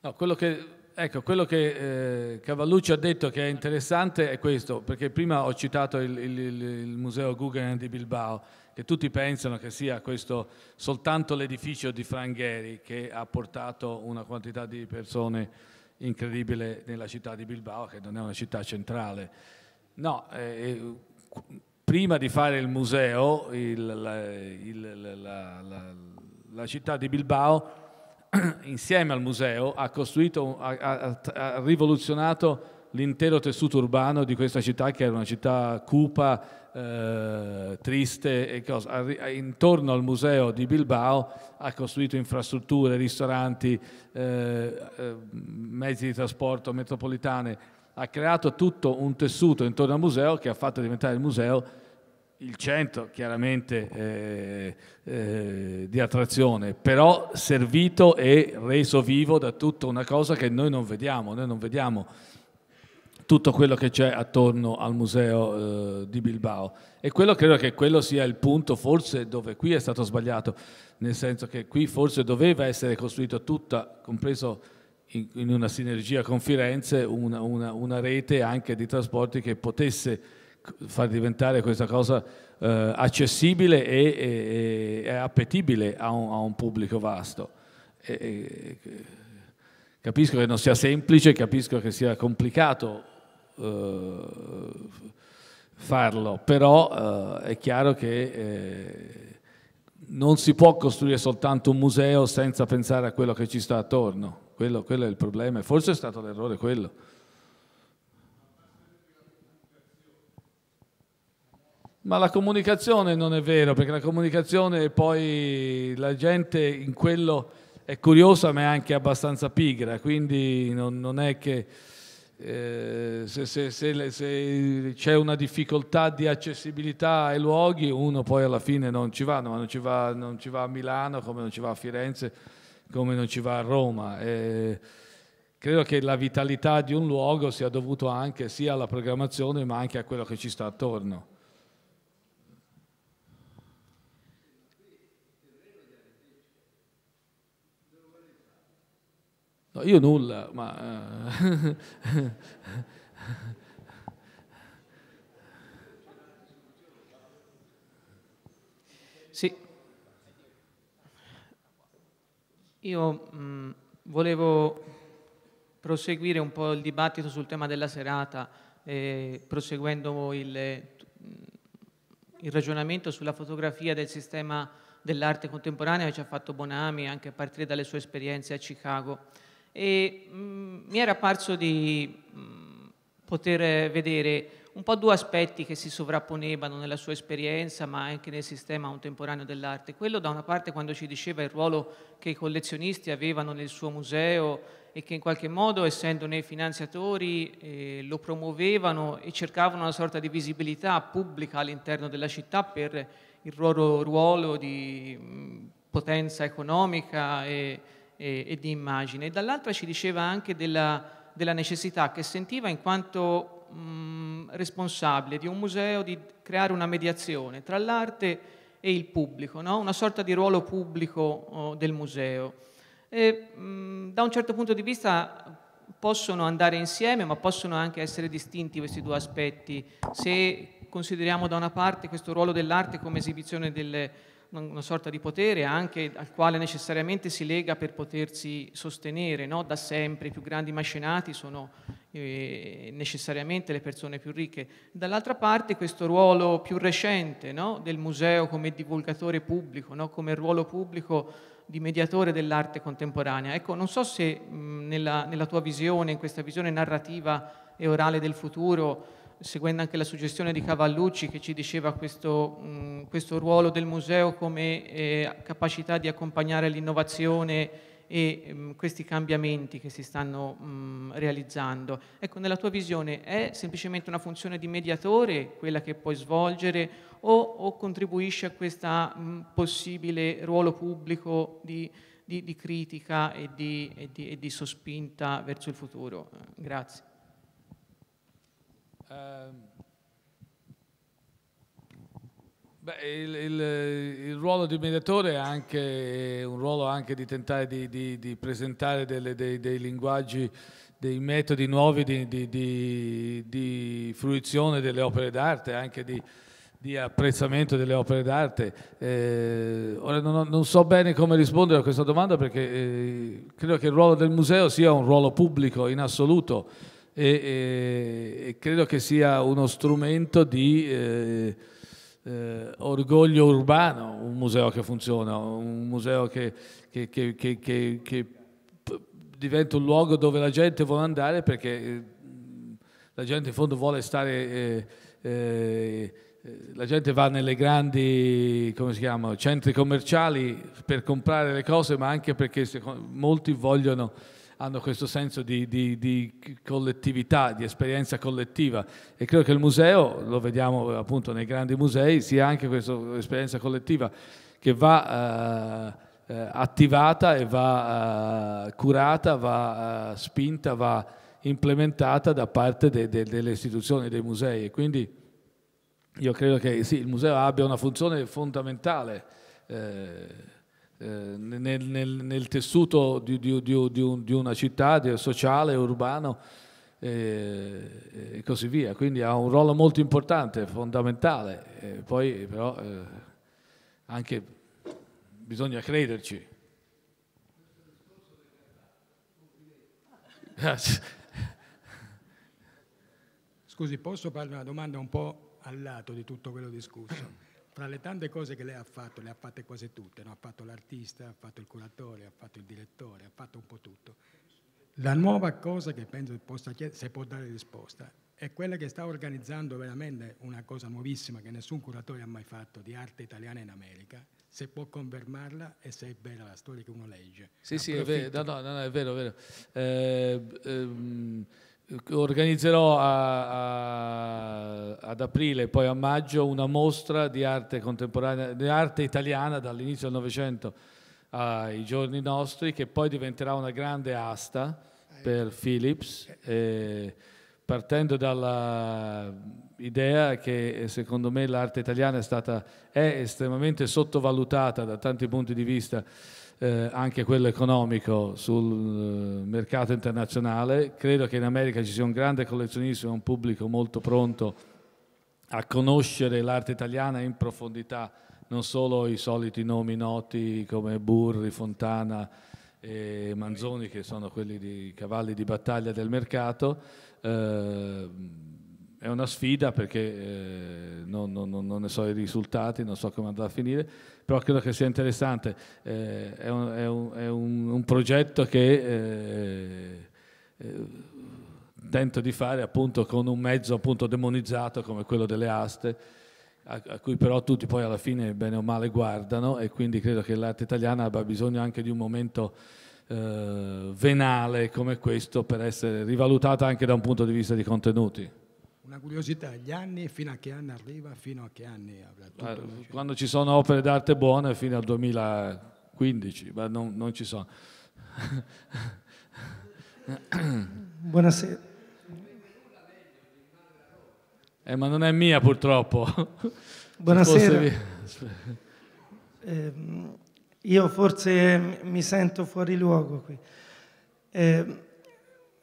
No, quello che Ecco, quello che eh, Cavallucci ha detto che è interessante è questo, perché prima ho citato il, il, il Museo Guggenheim di Bilbao, che tutti pensano che sia questo soltanto l'edificio di Frangheri che ha portato una quantità di persone incredibile nella città di Bilbao, che non è una città centrale. No, eh, eh prima di fare il museo, il, la, la, la, la città di Bilbao insieme al museo, ha, ha, ha rivoluzionato l'intero tessuto urbano di questa città che era una città cupa, eh, triste e cosa. Intorno al museo di Bilbao ha costruito infrastrutture, ristoranti, eh, eh, mezzi di trasporto, metropolitane, ha creato tutto un tessuto intorno al museo che ha fatto diventare il museo il centro chiaramente eh, eh, di attrazione, però servito e reso vivo da tutta una cosa che noi non vediamo, noi non vediamo tutto quello che c'è attorno al museo eh, di Bilbao e quello credo che quello sia il punto forse dove qui è stato sbagliato, nel senso che qui forse doveva essere costruito tutta, compreso in, in una sinergia con Firenze, una, una, una rete anche di trasporti che potesse far diventare questa cosa eh, accessibile e, e, e, appetibile a un, a un pubblico vasto. E, capisco che non sia semplice, capisco che sia complicato eh, farlo, però eh, è chiaro che eh, non si può costruire soltanto un museo senza pensare a quello che ci sta attorno, quello, quello è il problema e forse è stato l'errore quello. Ma la comunicazione non è vero, perché la comunicazione poi la gente in quello è curiosa ma è anche abbastanza pigra, quindi non, non è che eh, se, se, se, se c'è una difficoltà di accessibilità ai luoghi uno poi alla fine non ci va, no, non, ci va non ci va, a Milano come non ci va a Firenze, come non ci va a Roma. Eh, credo che la vitalità di un luogo sia dovuta anche sia alla programmazione ma anche a quello che ci sta attorno. No, io nulla, ma... Eh. sì. Io mh, mm, volevo proseguire un po' il dibattito sul tema della serata, eh, proseguendo il, mm, il ragionamento sulla fotografia del sistema dell'arte contemporanea che ci ha fatto Bonami anche a partire dalle sue esperienze a Chicago e mh, mm, mi era parso di mh, mm, poter vedere un po' due aspetti che si sovrapponevano nella sua esperienza ma anche nel sistema contemporaneo dell'arte. Quello da una parte quando ci diceva il ruolo che i collezionisti avevano nel suo museo e che in qualche modo, essendo nei finanziatori, eh, lo promuovevano e cercavano una sorta di visibilità pubblica all'interno della città per il loro ruolo di mh, mm, potenza economica e e, e di immagine. E dall'altra ci diceva anche della, della, necessità che sentiva in quanto mh, mm, responsabile di un museo di creare una mediazione tra l'arte e il pubblico, no? una sorta di ruolo pubblico oh, del museo. E, mh, mm, da un certo punto di vista possono andare insieme, ma possono anche essere distinti questi due aspetti. Se consideriamo da una parte questo ruolo dell'arte come esibizione delle, una sorta di potere anche al quale necessariamente si lega per potersi sostenere. No? Da sempre i più grandi mascenati sono eh, necessariamente le persone più ricche. Dall'altra parte questo ruolo più recente no? del museo come divulgatore pubblico, no? come ruolo pubblico di mediatore dell'arte contemporanea. Ecco, non so se mh, nella, nella tua visione, in questa visione narrativa e orale del futuro, seguendo anche la suggestione di Cavallucci che ci diceva questo, mh, questo ruolo del museo come eh, capacità di accompagnare l'innovazione e mh, questi cambiamenti che si stanno mh, realizzando. Ecco, nella tua visione è semplicemente una funzione di mediatore quella che puoi svolgere o, o contribuisce a questo possibile ruolo pubblico di, di, di critica e di, e, e di sospinta verso il futuro? Grazie. Ehm, beh, il, il, il, ruolo di mediatore è, anche, un ruolo anche di tentare di, di, di presentare delle, dei, dei, linguaggi, dei metodi nuovi di, di fruizione delle opere d'arte, anche di, di apprezzamento delle opere d'arte. Eh, ora non, non, so bene come rispondere a questa domanda perché eh, credo che il ruolo del museo sia un ruolo pubblico in assoluto e, e, e credo che sia uno strumento di eh, eh, orgoglio urbano, un museo che funziona, un museo che, che, che, che diventa un luogo dove la gente vuole andare perché eh, la gente in fondo vuole stare... Eh, eh, eh la gente va nelle grandi chiama, centri commerciali per comprare le cose, ma anche perché molti vogliono hanno questo senso di, di, di collettività, di esperienza collettiva e credo che il museo, lo vediamo appunto nei grandi musei, sia anche questa esperienza collettiva che va... Eh, eh attivata e va uh, curata, va uh, spinta, va implementata da parte de, de, delle istituzioni, dei musei. E quindi io credo che sì, il museo abbia una funzione fondamentale. Eh, eh, nel, nel, nel, tessuto di, di, di, di una città sociale, urbano e, eh, e, così via. Quindi ha un ruolo molto importante, fondamentale. E eh, poi però eh, anche bisogna crederci. Scusi, posso fare una domanda un po' al lato di tutto quello discusso? tra le tante cose che lei ha fatto, le ha fatte quasi tutte, no? ha fatto l'artista, ha fatto il curatore, ha fatto il direttore, ha fatto un po' tutto. La nuova cosa che penso possa chiedere, se può dare risposta, è quella che sta organizzando veramente una cosa nuovissima che nessun curatore ha mai fatto di arte italiana in America, se può confermarla e se è vera la storia che uno legge. Sì, Approfitto. sì, è vero, no, no, no, è vero, è vero. Eh, ehm, ehm Organizzerò a, a, ad aprile e poi a maggio una mostra di arte contemporanea, di arte italiana dall'inizio del Novecento ai giorni nostri, che poi diventerà una grande asta eh. per Philips. E, partendo dall'idea che eh, secondo me l'arte italiana è stata è estremamente sottovalutata da tanti punti di vista, eh, anche quello economico sul eh, mercato internazionale. Credo che in America ci sia un grande collezionismo e un pubblico molto pronto a conoscere l'arte italiana in profondità, non solo i soliti nomi noti come Burri, Fontana e Manzoni, che sono quelli di cavalli di battaglia del mercato, eh, è una sfida perché eh, non, non, non, ne so i risultati, non so come andrà a finire, però credo che sia interessante. Eh, è, un, è, un, è un, un, progetto che eh, eh, tento di fare appunto con un mezzo appunto demonizzato come quello delle aste, a cui però tutti poi alla fine bene o male guardano e quindi credo che l'arte italiana abbia bisogno anche di un momento eh, venale come questo per essere rivalutata anche da un punto di vista di contenuti. Una curiosità, gli anni, fino a che anno arriva, fino a che anni avrà tutto? Ah, quando ci sono opere d'arte buone, fino al 2015, ma non, non ci sono. Buonasera. Eh, ma non è mia purtroppo. Buonasera. Eh, io forse mi sento fuori luogo qui. Eh,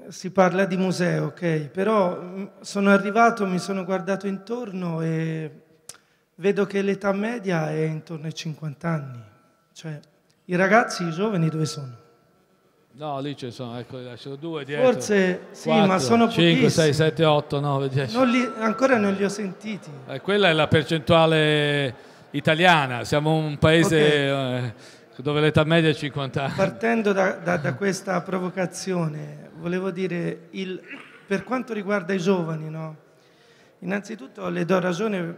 si parla di museo, ok, però mm, sono arrivato, mi sono guardato intorno e vedo che l'età media è intorno ai 50 anni. Cioè, i ragazzi, i giovani dove sono? No, lì ci sono, ecco, sono due dietro. Forse sì, 4, ma sono 5, pochissimi. 5, 6, 7, 8, 9, 10. Non li, ancora non li ho sentiti. Eh, quella è la percentuale italiana, siamo un paese okay. Eh, dove l'età media è 50 anni. Partendo da, da, da questa provocazione, volevo dire, il, per quanto riguarda i giovani, no? innanzitutto le do ragione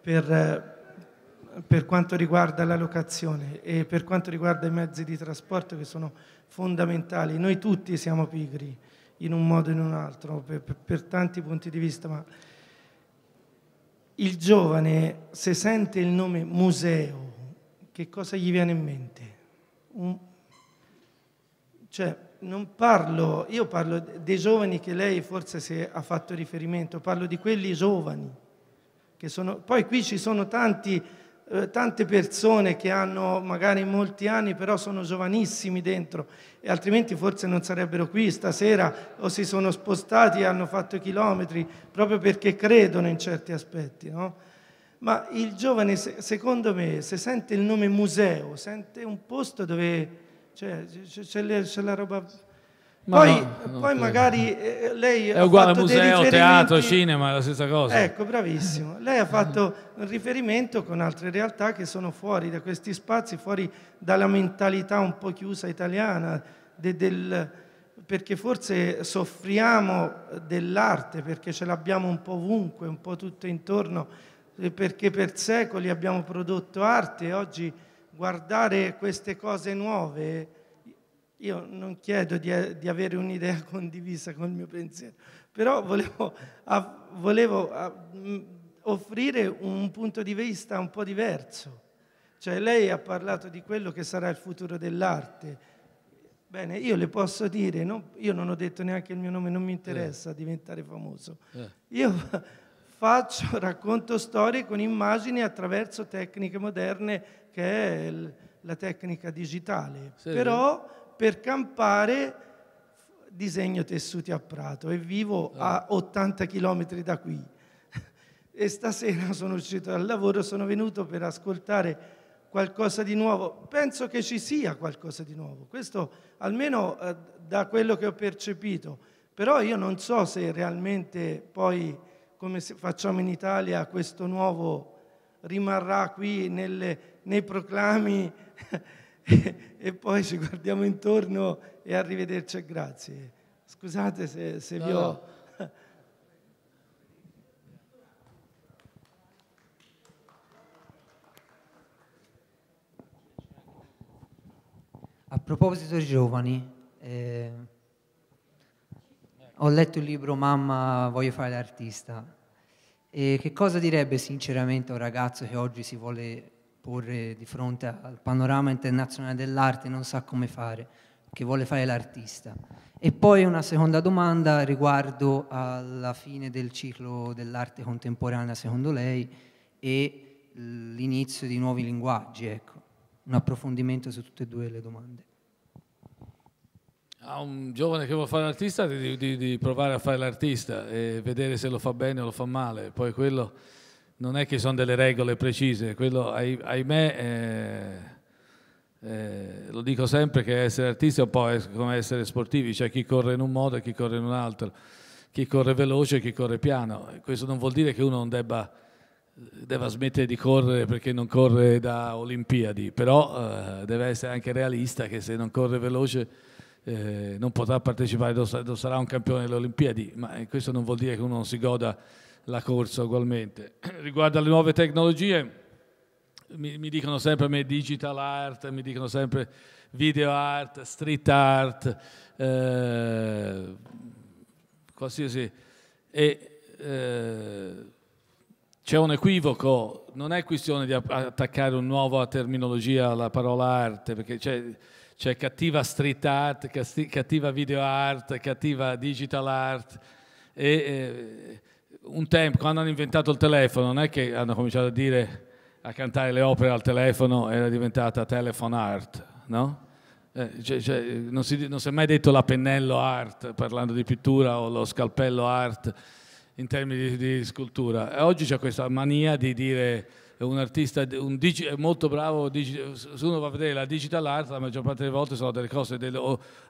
per, per quanto riguarda la locazione e per quanto riguarda i mezzi di trasporto che sono fondamentali. Noi tutti siamo pigri in un modo o in un altro, per, per, per tanti punti di vista, ma il giovane, se sente il nome museo, che cosa gli viene in mente? Un... Cioè, non parlo, io parlo dei giovani che lei forse se ha fatto riferimento, parlo di quelli giovani. Sono... poi qui ci sono tanti, eh, tante persone che hanno magari molti anni, però sono giovanissimi dentro e altrimenti forse non sarebbero qui stasera o si sono spostati e hanno fatto chilometri proprio perché credono in certi aspetti. No? Ma il giovane, secondo me, se sente il nome museo, sente un posto dove c'è, c'è la roba ma poi, no, poi magari credo. Eh, eh, lei è uguale museo, teatro, cinema, la stessa cosa. Ecco, bravissimo. Lei ha fatto un riferimento con altre realtà che sono fuori da questi spazi, fuori dalla mentalità un po' chiusa italiana, de, del, perché forse soffriamo dell'arte, perché ce l'abbiamo un po' ovunque, un po' tutto intorno, eh, perché per secoli abbiamo prodotto arte e oggi guardare queste cose nuove io non chiedo di, di avere un'idea condivisa con il mio pensiero, però volevo, a, volevo a, mh, mm, offrire un punto di vista un po' diverso. Cioè lei ha parlato di quello che sarà il futuro dell'arte. Bene, io le posso dire, non, io non ho detto neanche il mio nome, non mi interessa eh. diventare famoso. Eh. Io faccio, racconto storie con immagini attraverso tecniche moderne che è la tecnica digitale. Sì, Però per campare disegno tessuti a Prato e vivo a 80 ah. km da qui. E stasera sono uscito dal lavoro, sono venuto per ascoltare qualcosa di nuovo. Penso che ci sia qualcosa di nuovo, questo almeno eh, da quello che ho percepito, però io non so se realmente poi, come facciamo in Italia, questo nuovo rimarrà qui nelle, nei proclami e poi ci guardiamo intorno e arrivederci e grazie. Scusate se, se no, vi ho... No. A proposito dei giovani, eh, ho letto il libro Mamma, voglio fare l'artista. E che cosa direbbe sinceramente un ragazzo che oggi si vuole porre di fronte al panorama internazionale dell'arte non sa come fare, che vuole fare l'artista. E poi una seconda domanda riguardo alla fine del ciclo dell'arte contemporanea, secondo lei, e l'inizio di nuovi linguaggi, ecco. Un approfondimento su tutte e due le domande. A ah, un giovane che vuole fare l'artista di, di, di provare a fare l'artista e vedere se lo fa bene o lo fa male, poi quello non è che sono delle regole precise, quello ahimè eh, eh, lo dico sempre che essere artisti è un po' come essere sportivi, c'è cioè chi corre in un modo e chi corre in un altro, chi corre veloce e chi corre piano. Questo non vuol dire che uno non debba, debba smettere di correre perché non corre da Olimpiadi, però eh, deve essere anche realista che se non corre veloce eh, non potrà partecipare, non sarà un campione delle Olimpiadi, ma eh, questo non vuol dire che uno non si goda la corsa ugualmente. Riguardo alle nuove tecnologie, mi, mi dicono sempre me digital art, mi dicono sempre video art, street art, eh, qualsiasi. E, eh, c'è un equivoco, non è questione di attaccare una nuova terminologia alla parola arte, perché c'è, c'è cattiva street art, cattiva video art, cattiva digital art. E, eh, un tempo, quando hanno inventato il telefono, non è che hanno cominciato a dire, a cantare le opere al telefono, era diventata telephone art, no? Eh, cioè, cioè, non, si, non, si, è mai detto la pennello art, parlando di pittura, o lo scalpello art in termini di, di scultura. E oggi c'è questa mania di dire un artista un digi, molto bravo, digi, se uno va a vedere la digital art, la maggior parte delle volte sono delle cose,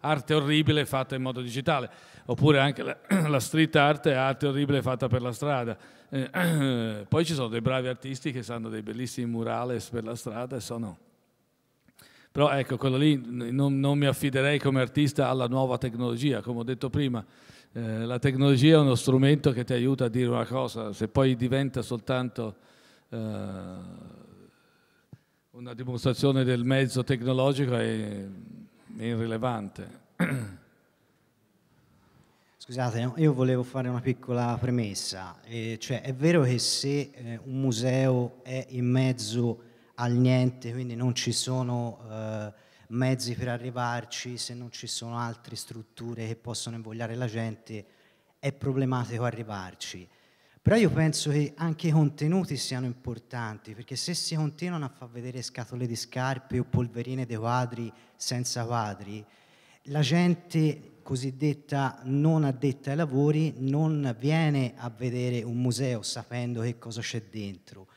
arte orribile fatta in modo digitale, oppure anche la, la street art è arte orribile fatta per la strada. Eh, poi ci sono dei bravi artisti che sanno dei bellissimi murales per la strada e sono... Però ecco, quello lì non, non mi affiderei come artista alla nuova tecnologia, come ho detto prima. Eh, la tecnologia è uno strumento che ti aiuta a dire una cosa, se poi diventa soltanto eh, una dimostrazione del mezzo tecnologico è, è irrilevante. Scusate, io volevo fare una piccola premessa, eh, cioè è vero che se eh, un museo è in mezzo al niente, quindi non ci sono eh, mezzi per arrivarci, se non ci sono altre strutture che possono invogliare la gente, è problematico arrivarci. Però io penso che anche i contenuti siano importanti, perché se si continuano a far vedere scatole di scarpe o polverine dei quadri senza quadri, la gente cosiddetta non addetta ai lavori non viene a vedere un museo sapendo che cosa c'è dentro.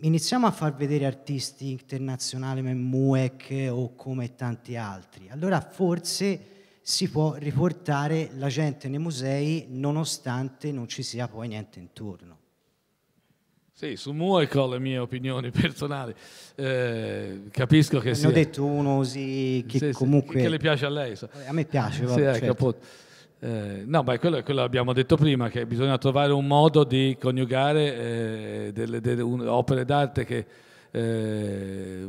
Iniziamo a far vedere artisti internazionali come Mueck o come tanti altri. Allora forse si può riportare la gente nei musei nonostante non ci sia poi niente intorno. Sì, su Mueco le mie opinioni personali. Eh, capisco che... Ne ho detto uno sì, che sì, comunque... Sì, che le piace a lei. So. Eh, a me piace, va sì, certo. ecco, eh, no, ma quello, quello abbiamo detto prima, che bisogna trovare un modo di coniugare eh, delle, delle un, opere d'arte che eh,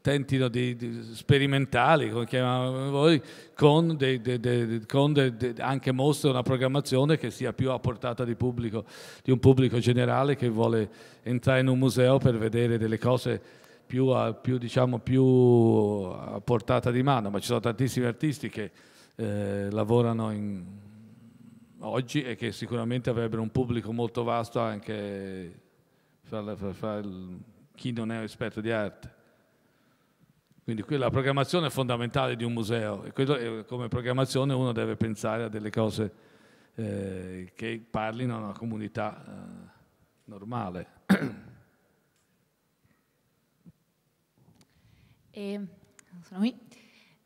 tentino di, di, sperimentali, come chiamavano voi, con, dei, de, de, con de, anche mostre, una programmazione che sia più a portata di, pubblico, di un pubblico generale che vuole entrare in un museo per vedere delle cose più a, più, diciamo, più a portata di mano, ma ci sono tantissimi artisti che eh, lavorano in, oggi e che sicuramente avrebbero un pubblico molto vasto anche fra, fra, fra il chi non è esperto di arte. Quindi la programmazione è fondamentale di un museo e è, come programmazione uno deve pensare a delle cose eh, che parlino a una comunità eh, normale. E, ehm, sono qui.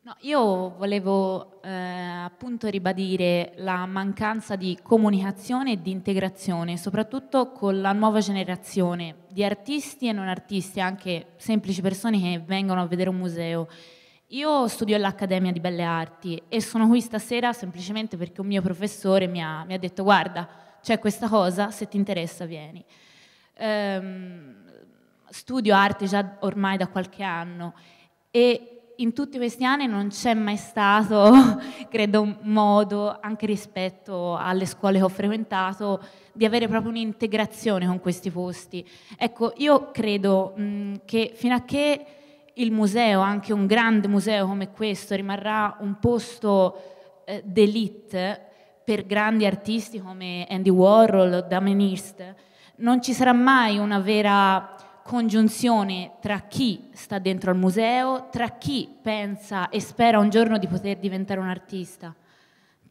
No, io volevo eh, appunto ribadire la mancanza di comunicazione e di integrazione, soprattutto con la nuova generazione di artisti e non artisti, anche semplici persone che vengono a vedere un museo. Io studio all'Accademia di Belle Arti e sono qui stasera semplicemente perché un mio professore mi ha, mi ha detto guarda, c'è questa cosa, se ti interessa vieni. Ehm, studio arte già ormai da qualche anno e in tutti questi anni non c'è mai stato, credo, modo, anche rispetto alle scuole che ho frequentato, di avere proprio un'integrazione con questi posti. Ecco, io credo mh, che fino a che il museo, anche un grande museo come questo, rimarrà un posto eh, d'elite per grandi artisti come Andy Warhol, Damien East, non ci sarà mai una vera congiunzione tra chi sta dentro al museo, tra chi pensa e spera un giorno di poter diventare un artista.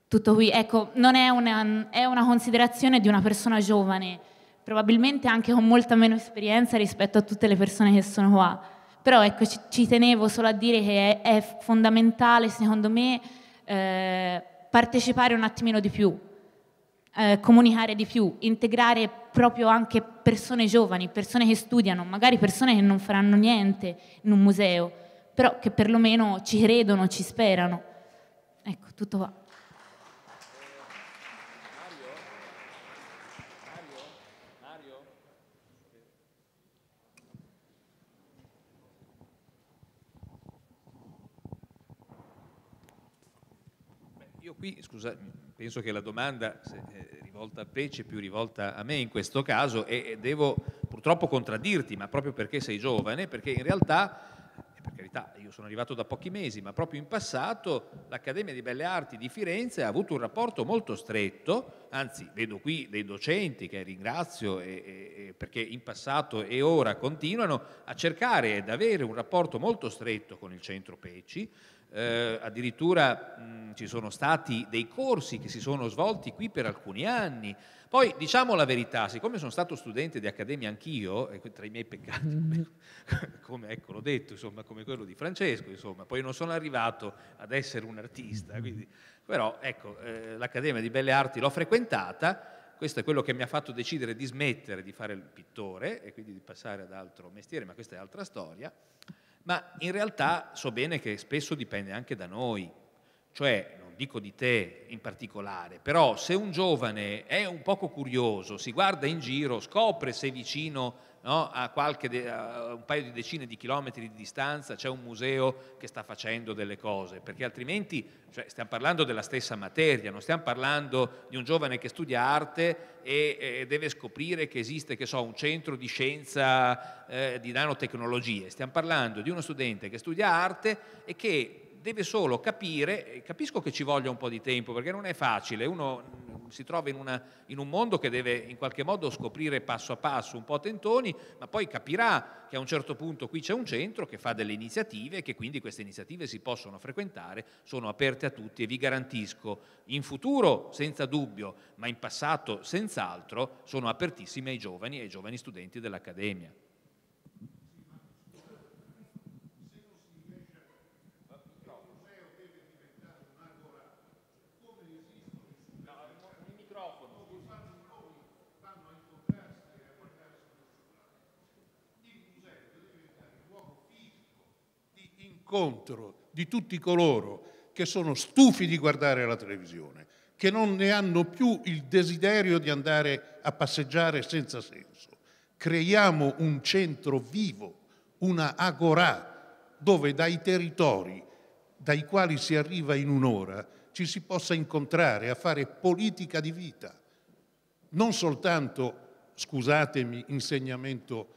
Tutto qui, ecco, non è una, è una considerazione di una persona giovane, probabilmente anche con molta meno esperienza rispetto a tutte le persone che sono qua. Però ecco, ci, ci tenevo solo a dire che è, è fondamentale, secondo me, eh, partecipare un attimino di più eh, comunicare di più, integrare proprio anche persone giovani, persone che studiano, magari persone che non faranno niente in un museo, però che perlomeno ci credono, ci sperano. Ecco, tutto qua. Io qui, scusa, penso che la domanda eh, rivolta a Pece più rivolta a me in questo caso e devo purtroppo contraddirti, ma proprio perché sei giovane, perché in realtà per carità, io sono arrivato da pochi mesi, ma proprio in passato l'Accademia di Belle Arti di Firenze ha avuto un rapporto molto stretto, anzi vedo qui dei docenti che ringrazio e, e, perché in passato e ora continuano a cercare ed avere un rapporto molto stretto con il centro Peci, eh, addirittura mh, ci sono stati dei corsi che si sono svolti qui per alcuni anni. Poi diciamo la verità, siccome sono stato studente di accademia anch'io, tra i miei peccati, mm. come ecco l'ho detto, insomma, come quello di Francesco, insomma, poi non sono arrivato ad essere un artista, quindi, però ecco, eh, l'Accademia di Belle Arti l'ho frequentata, questo è quello che mi ha fatto decidere di smettere di fare il pittore e quindi di passare ad altro mestiere, ma questa è altra storia. Ma in realtà so bene che spesso dipende anche da noi, cioè non dico di te in particolare, però se un giovane è un poco curioso, si guarda in giro, scopre se vicino no? a, de, a, un paio di decine di chilometri di distanza c'è un museo che sta facendo delle cose, perché altrimenti cioè, stiamo parlando della stessa materia, non stiamo parlando di un giovane che studia arte e, e deve scoprire che esiste che so, un centro di scienza eh, di nanotecnologie, stiamo parlando di uno studente che studia arte e che deve solo capire, capisco che ci voglia un po' di tempo perché non è facile, uno si trova in, una, in, un mondo che deve in qualche modo scoprire passo a passo, un po' tentoni, ma poi capirà che a un certo punto qui c'è un centro che fa delle iniziative e che quindi queste iniziative si possono frequentare, sono aperte a tutti e vi garantisco in futuro senza dubbio, ma in passato senz'altro sono apertissime ai giovani e ai giovani studenti dell'Accademia. contro di tutti coloro che sono stufi di guardare la televisione, che non ne hanno più il desiderio di andare a passeggiare senza senso. Creiamo un centro vivo, una agorà, dove dai territori dai quali si arriva in un'ora ci si possa incontrare a fare politica di vita, non soltanto, scusatemi, insegnamento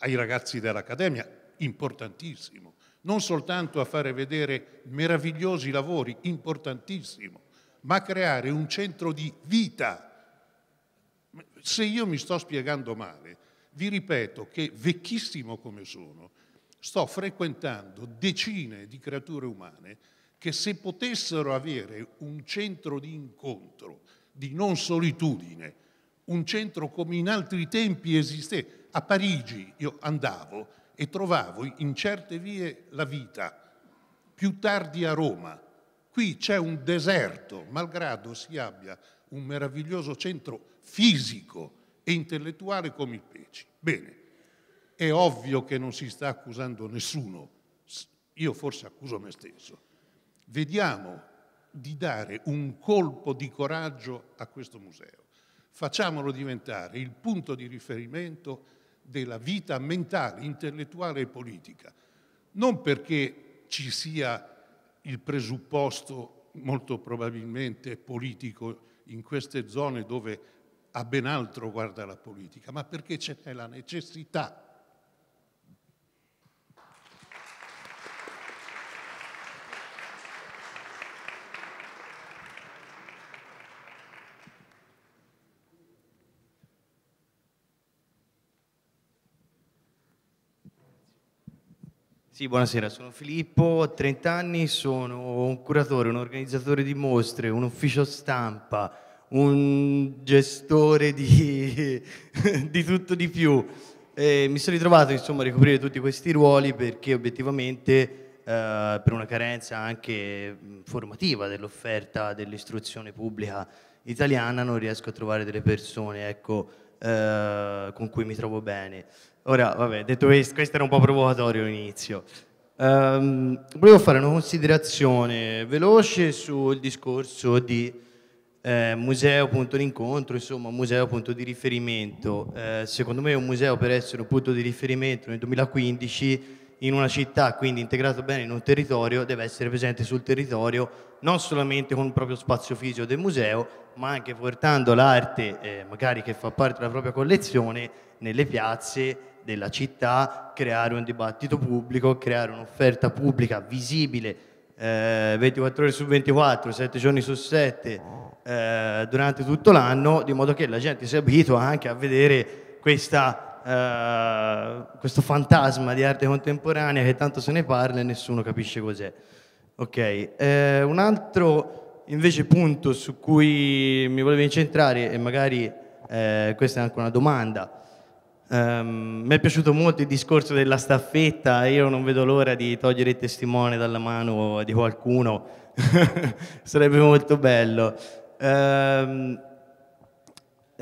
ai ragazzi dell'Accademia, importantissimo, non soltanto a fare vedere meravigliosi lavori, importantissimo, ma a creare un centro di vita. Se io mi sto spiegando male, vi ripeto che vecchissimo come sono, sto frequentando decine di creature umane che se potessero avere un centro di incontro, di non solitudine, un centro come in altri tempi esisteva, a Parigi io andavo e trovavo in certe vie la vita, più tardi a Roma. Qui c'è un deserto, malgrado si abbia un meraviglioso centro fisico e intellettuale come il Peci. Bene, è ovvio che non si sta accusando nessuno, io forse accuso me stesso. Vediamo di dare un colpo di coraggio a questo museo. Facciamolo diventare il punto di riferimento della vita mentale, intellettuale e politica. Non perché ci sia il presupposto molto probabilmente politico in queste zone dove a ben altro guarda la politica, ma perché c'è la necessità Sì, buonasera, sono Filippo, ho 30 anni, sono un curatore, un organizzatore di mostre, un ufficio stampa, un gestore di, di tutto di più. E mi sono ritrovato insomma, a ricoprire tutti questi ruoli perché obiettivamente eh, per una carenza anche formativa dell'offerta dell'istruzione pubblica italiana non riesco a trovare delle persone ecco, eh, con cui mi trovo bene. Ora, vabbè, detto questo, questo era un po' provocatorio l'inizio. Um, ehm, volevo fare una considerazione veloce sul discorso di eh, museo punto d'incontro, insomma museo punto di riferimento. Eh, secondo me un museo per essere un punto di riferimento nel 2015 in una città, quindi integrato bene in un territorio, deve essere presente sul territorio non solamente con il proprio spazio fisico del museo, ma anche portando l'arte, eh, magari che fa parte della propria collezione, nelle piazze della città, creare un dibattito pubblico, creare un'offerta pubblica visibile eh, 24 ore su 24, 7 giorni su 7 eh, durante tutto l'anno, di modo che la gente si abitua anche a vedere questa, eh, questo fantasma di arte contemporanea che tanto se ne parla e nessuno capisce cos'è. Okay. Eh, un altro invece punto su cui mi volevo incentrare e magari eh, questa è anche una domanda, Um, mi è piaciuto molto il discorso della staffetta, io non vedo l'ora di togliere il testimone dalla mano di qualcuno, sarebbe molto bello. Um,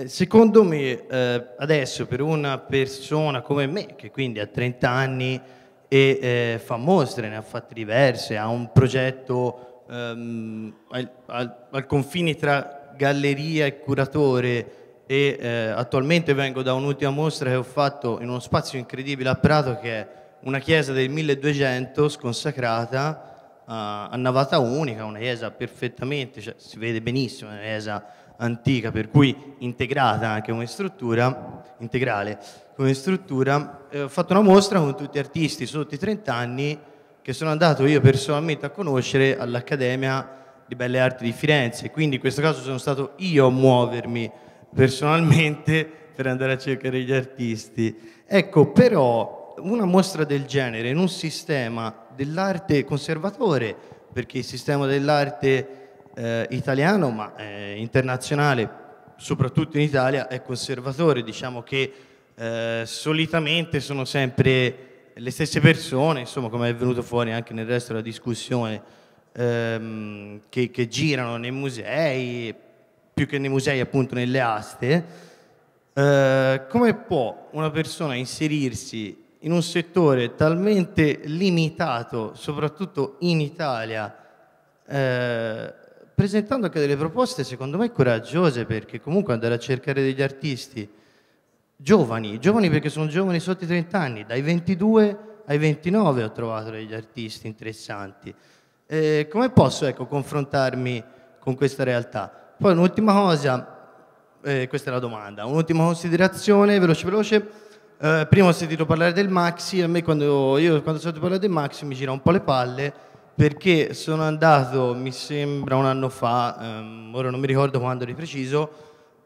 secondo me eh, adesso per una persona come me, che quindi ha 30 anni e eh, fa mostre, ne ha fatte diverse, ha un progetto um, al, al, al confine tra galleria e curatore, e eh, attualmente vengo da un'ultima mostra che ho fatto in uno spazio incredibile a Prato che è una chiesa del 1200 sconsacrata a, eh, a navata unica, una chiesa perfettamente, cioè, si vede benissimo, una chiesa antica per cui integrata anche come struttura, integrale come struttura, eh, ho fatto una mostra con tutti gli artisti sotto i 30 anni che sono andato io personalmente a conoscere all'Accademia di Belle Arti di Firenze, quindi in questo caso sono stato io a muovermi personalmente per andare a cercare gli artisti. Ecco, però una mostra del genere in un sistema dell'arte conservatore, perché il sistema dell'arte eh, italiano, ma eh, internazionale, soprattutto in Italia, è conservatore, diciamo che eh, solitamente sono sempre le stesse persone, insomma come è venuto fuori anche nel resto della discussione, ehm, che, che girano nei musei, più che nei musei, appunto nelle aste, eh, come può una persona inserirsi in un settore talmente limitato, soprattutto in Italia, eh, presentando anche delle proposte secondo me coraggiose, perché comunque andare a cercare degli artisti giovani, giovani perché sono giovani sotto i 30 anni, dai 22 ai 29 ho trovato degli artisti interessanti. Eh, come posso ecco, confrontarmi con questa realtà? Poi un'ultima cosa, eh, questa è la domanda, un'ultima considerazione, veloce veloce. Eh, prima ho sentito parlare del Maxi, a me quando, io, quando sento parlare del Maxi mi gira un po' le palle perché sono andato, mi sembra un anno fa, ehm, ora non mi ricordo quando di preciso,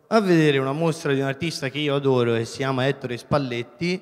a vedere una mostra di un artista che io adoro e si chiama Ettore Spalletti,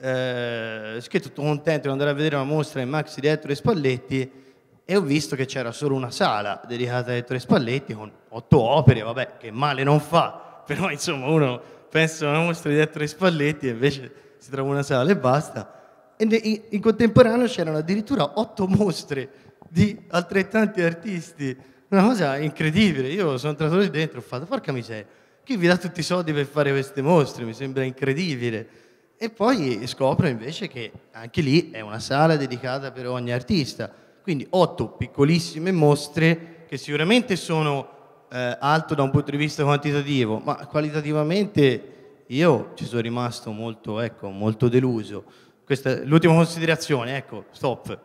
eh, che è tutto contento di andare a vedere una mostra di Maxi di Ettore Spalletti e ho visto che c'era solo una sala dedicata a Ettore Spalletti con otto opere, vabbè, che male non fa, però insomma uno pensa a una mostra di Ettore Spalletti e invece si trova una sala e basta. E in contemporaneo c'erano addirittura otto mostre di altrettanti artisti, una cosa incredibile. Io sono entrato lì dentro e ho fatto, porca miseria, chi vi dà tutti i soldi per fare queste mostre? Mi sembra incredibile. E poi scopro invece che anche lì è una sala dedicata per ogni artista quindi otto piccolissime mostre che sicuramente sono eh, alto da un punto di vista quantitativo, ma qualitativamente io ci sono rimasto molto, ecco, molto deluso. Questa è l'ultima considerazione, ecco, stop.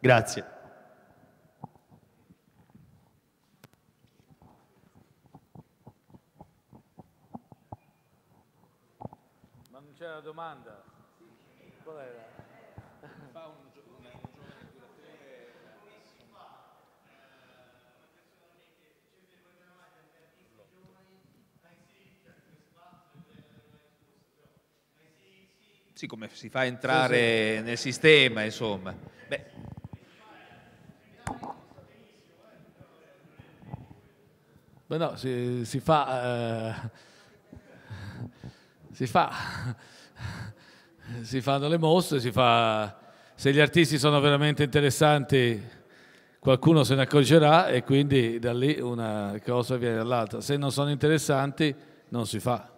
Grazie. domanda. Sì, come si fa a entrare sì, sì. nel sistema, insomma. Beh. Beh no, si, si, fa... Eh, si fa... si fanno le mostre, si fa... Se gli artisti sono veramente interessanti qualcuno se ne accorgerà e quindi da lì una cosa viene dall'altra. Se non sono interessanti non si fa.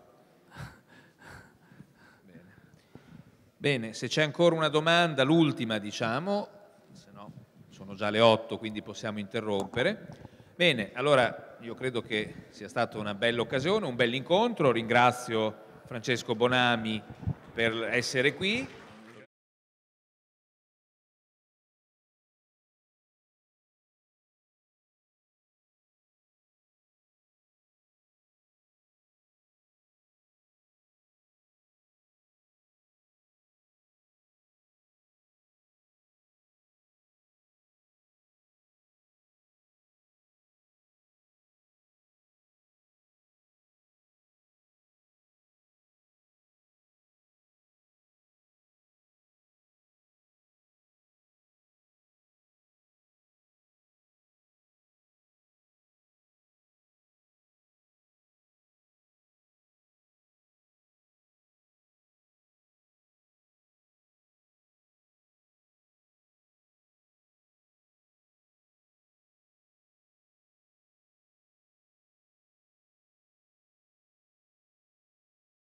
Bene, se c'è ancora una domanda, l'ultima diciamo, se no sono già le 8 quindi possiamo interrompere. Bene, allora io credo che sia stata una bella occasione, un bell'incontro, ringrazio Francesco Bonami per essere qui.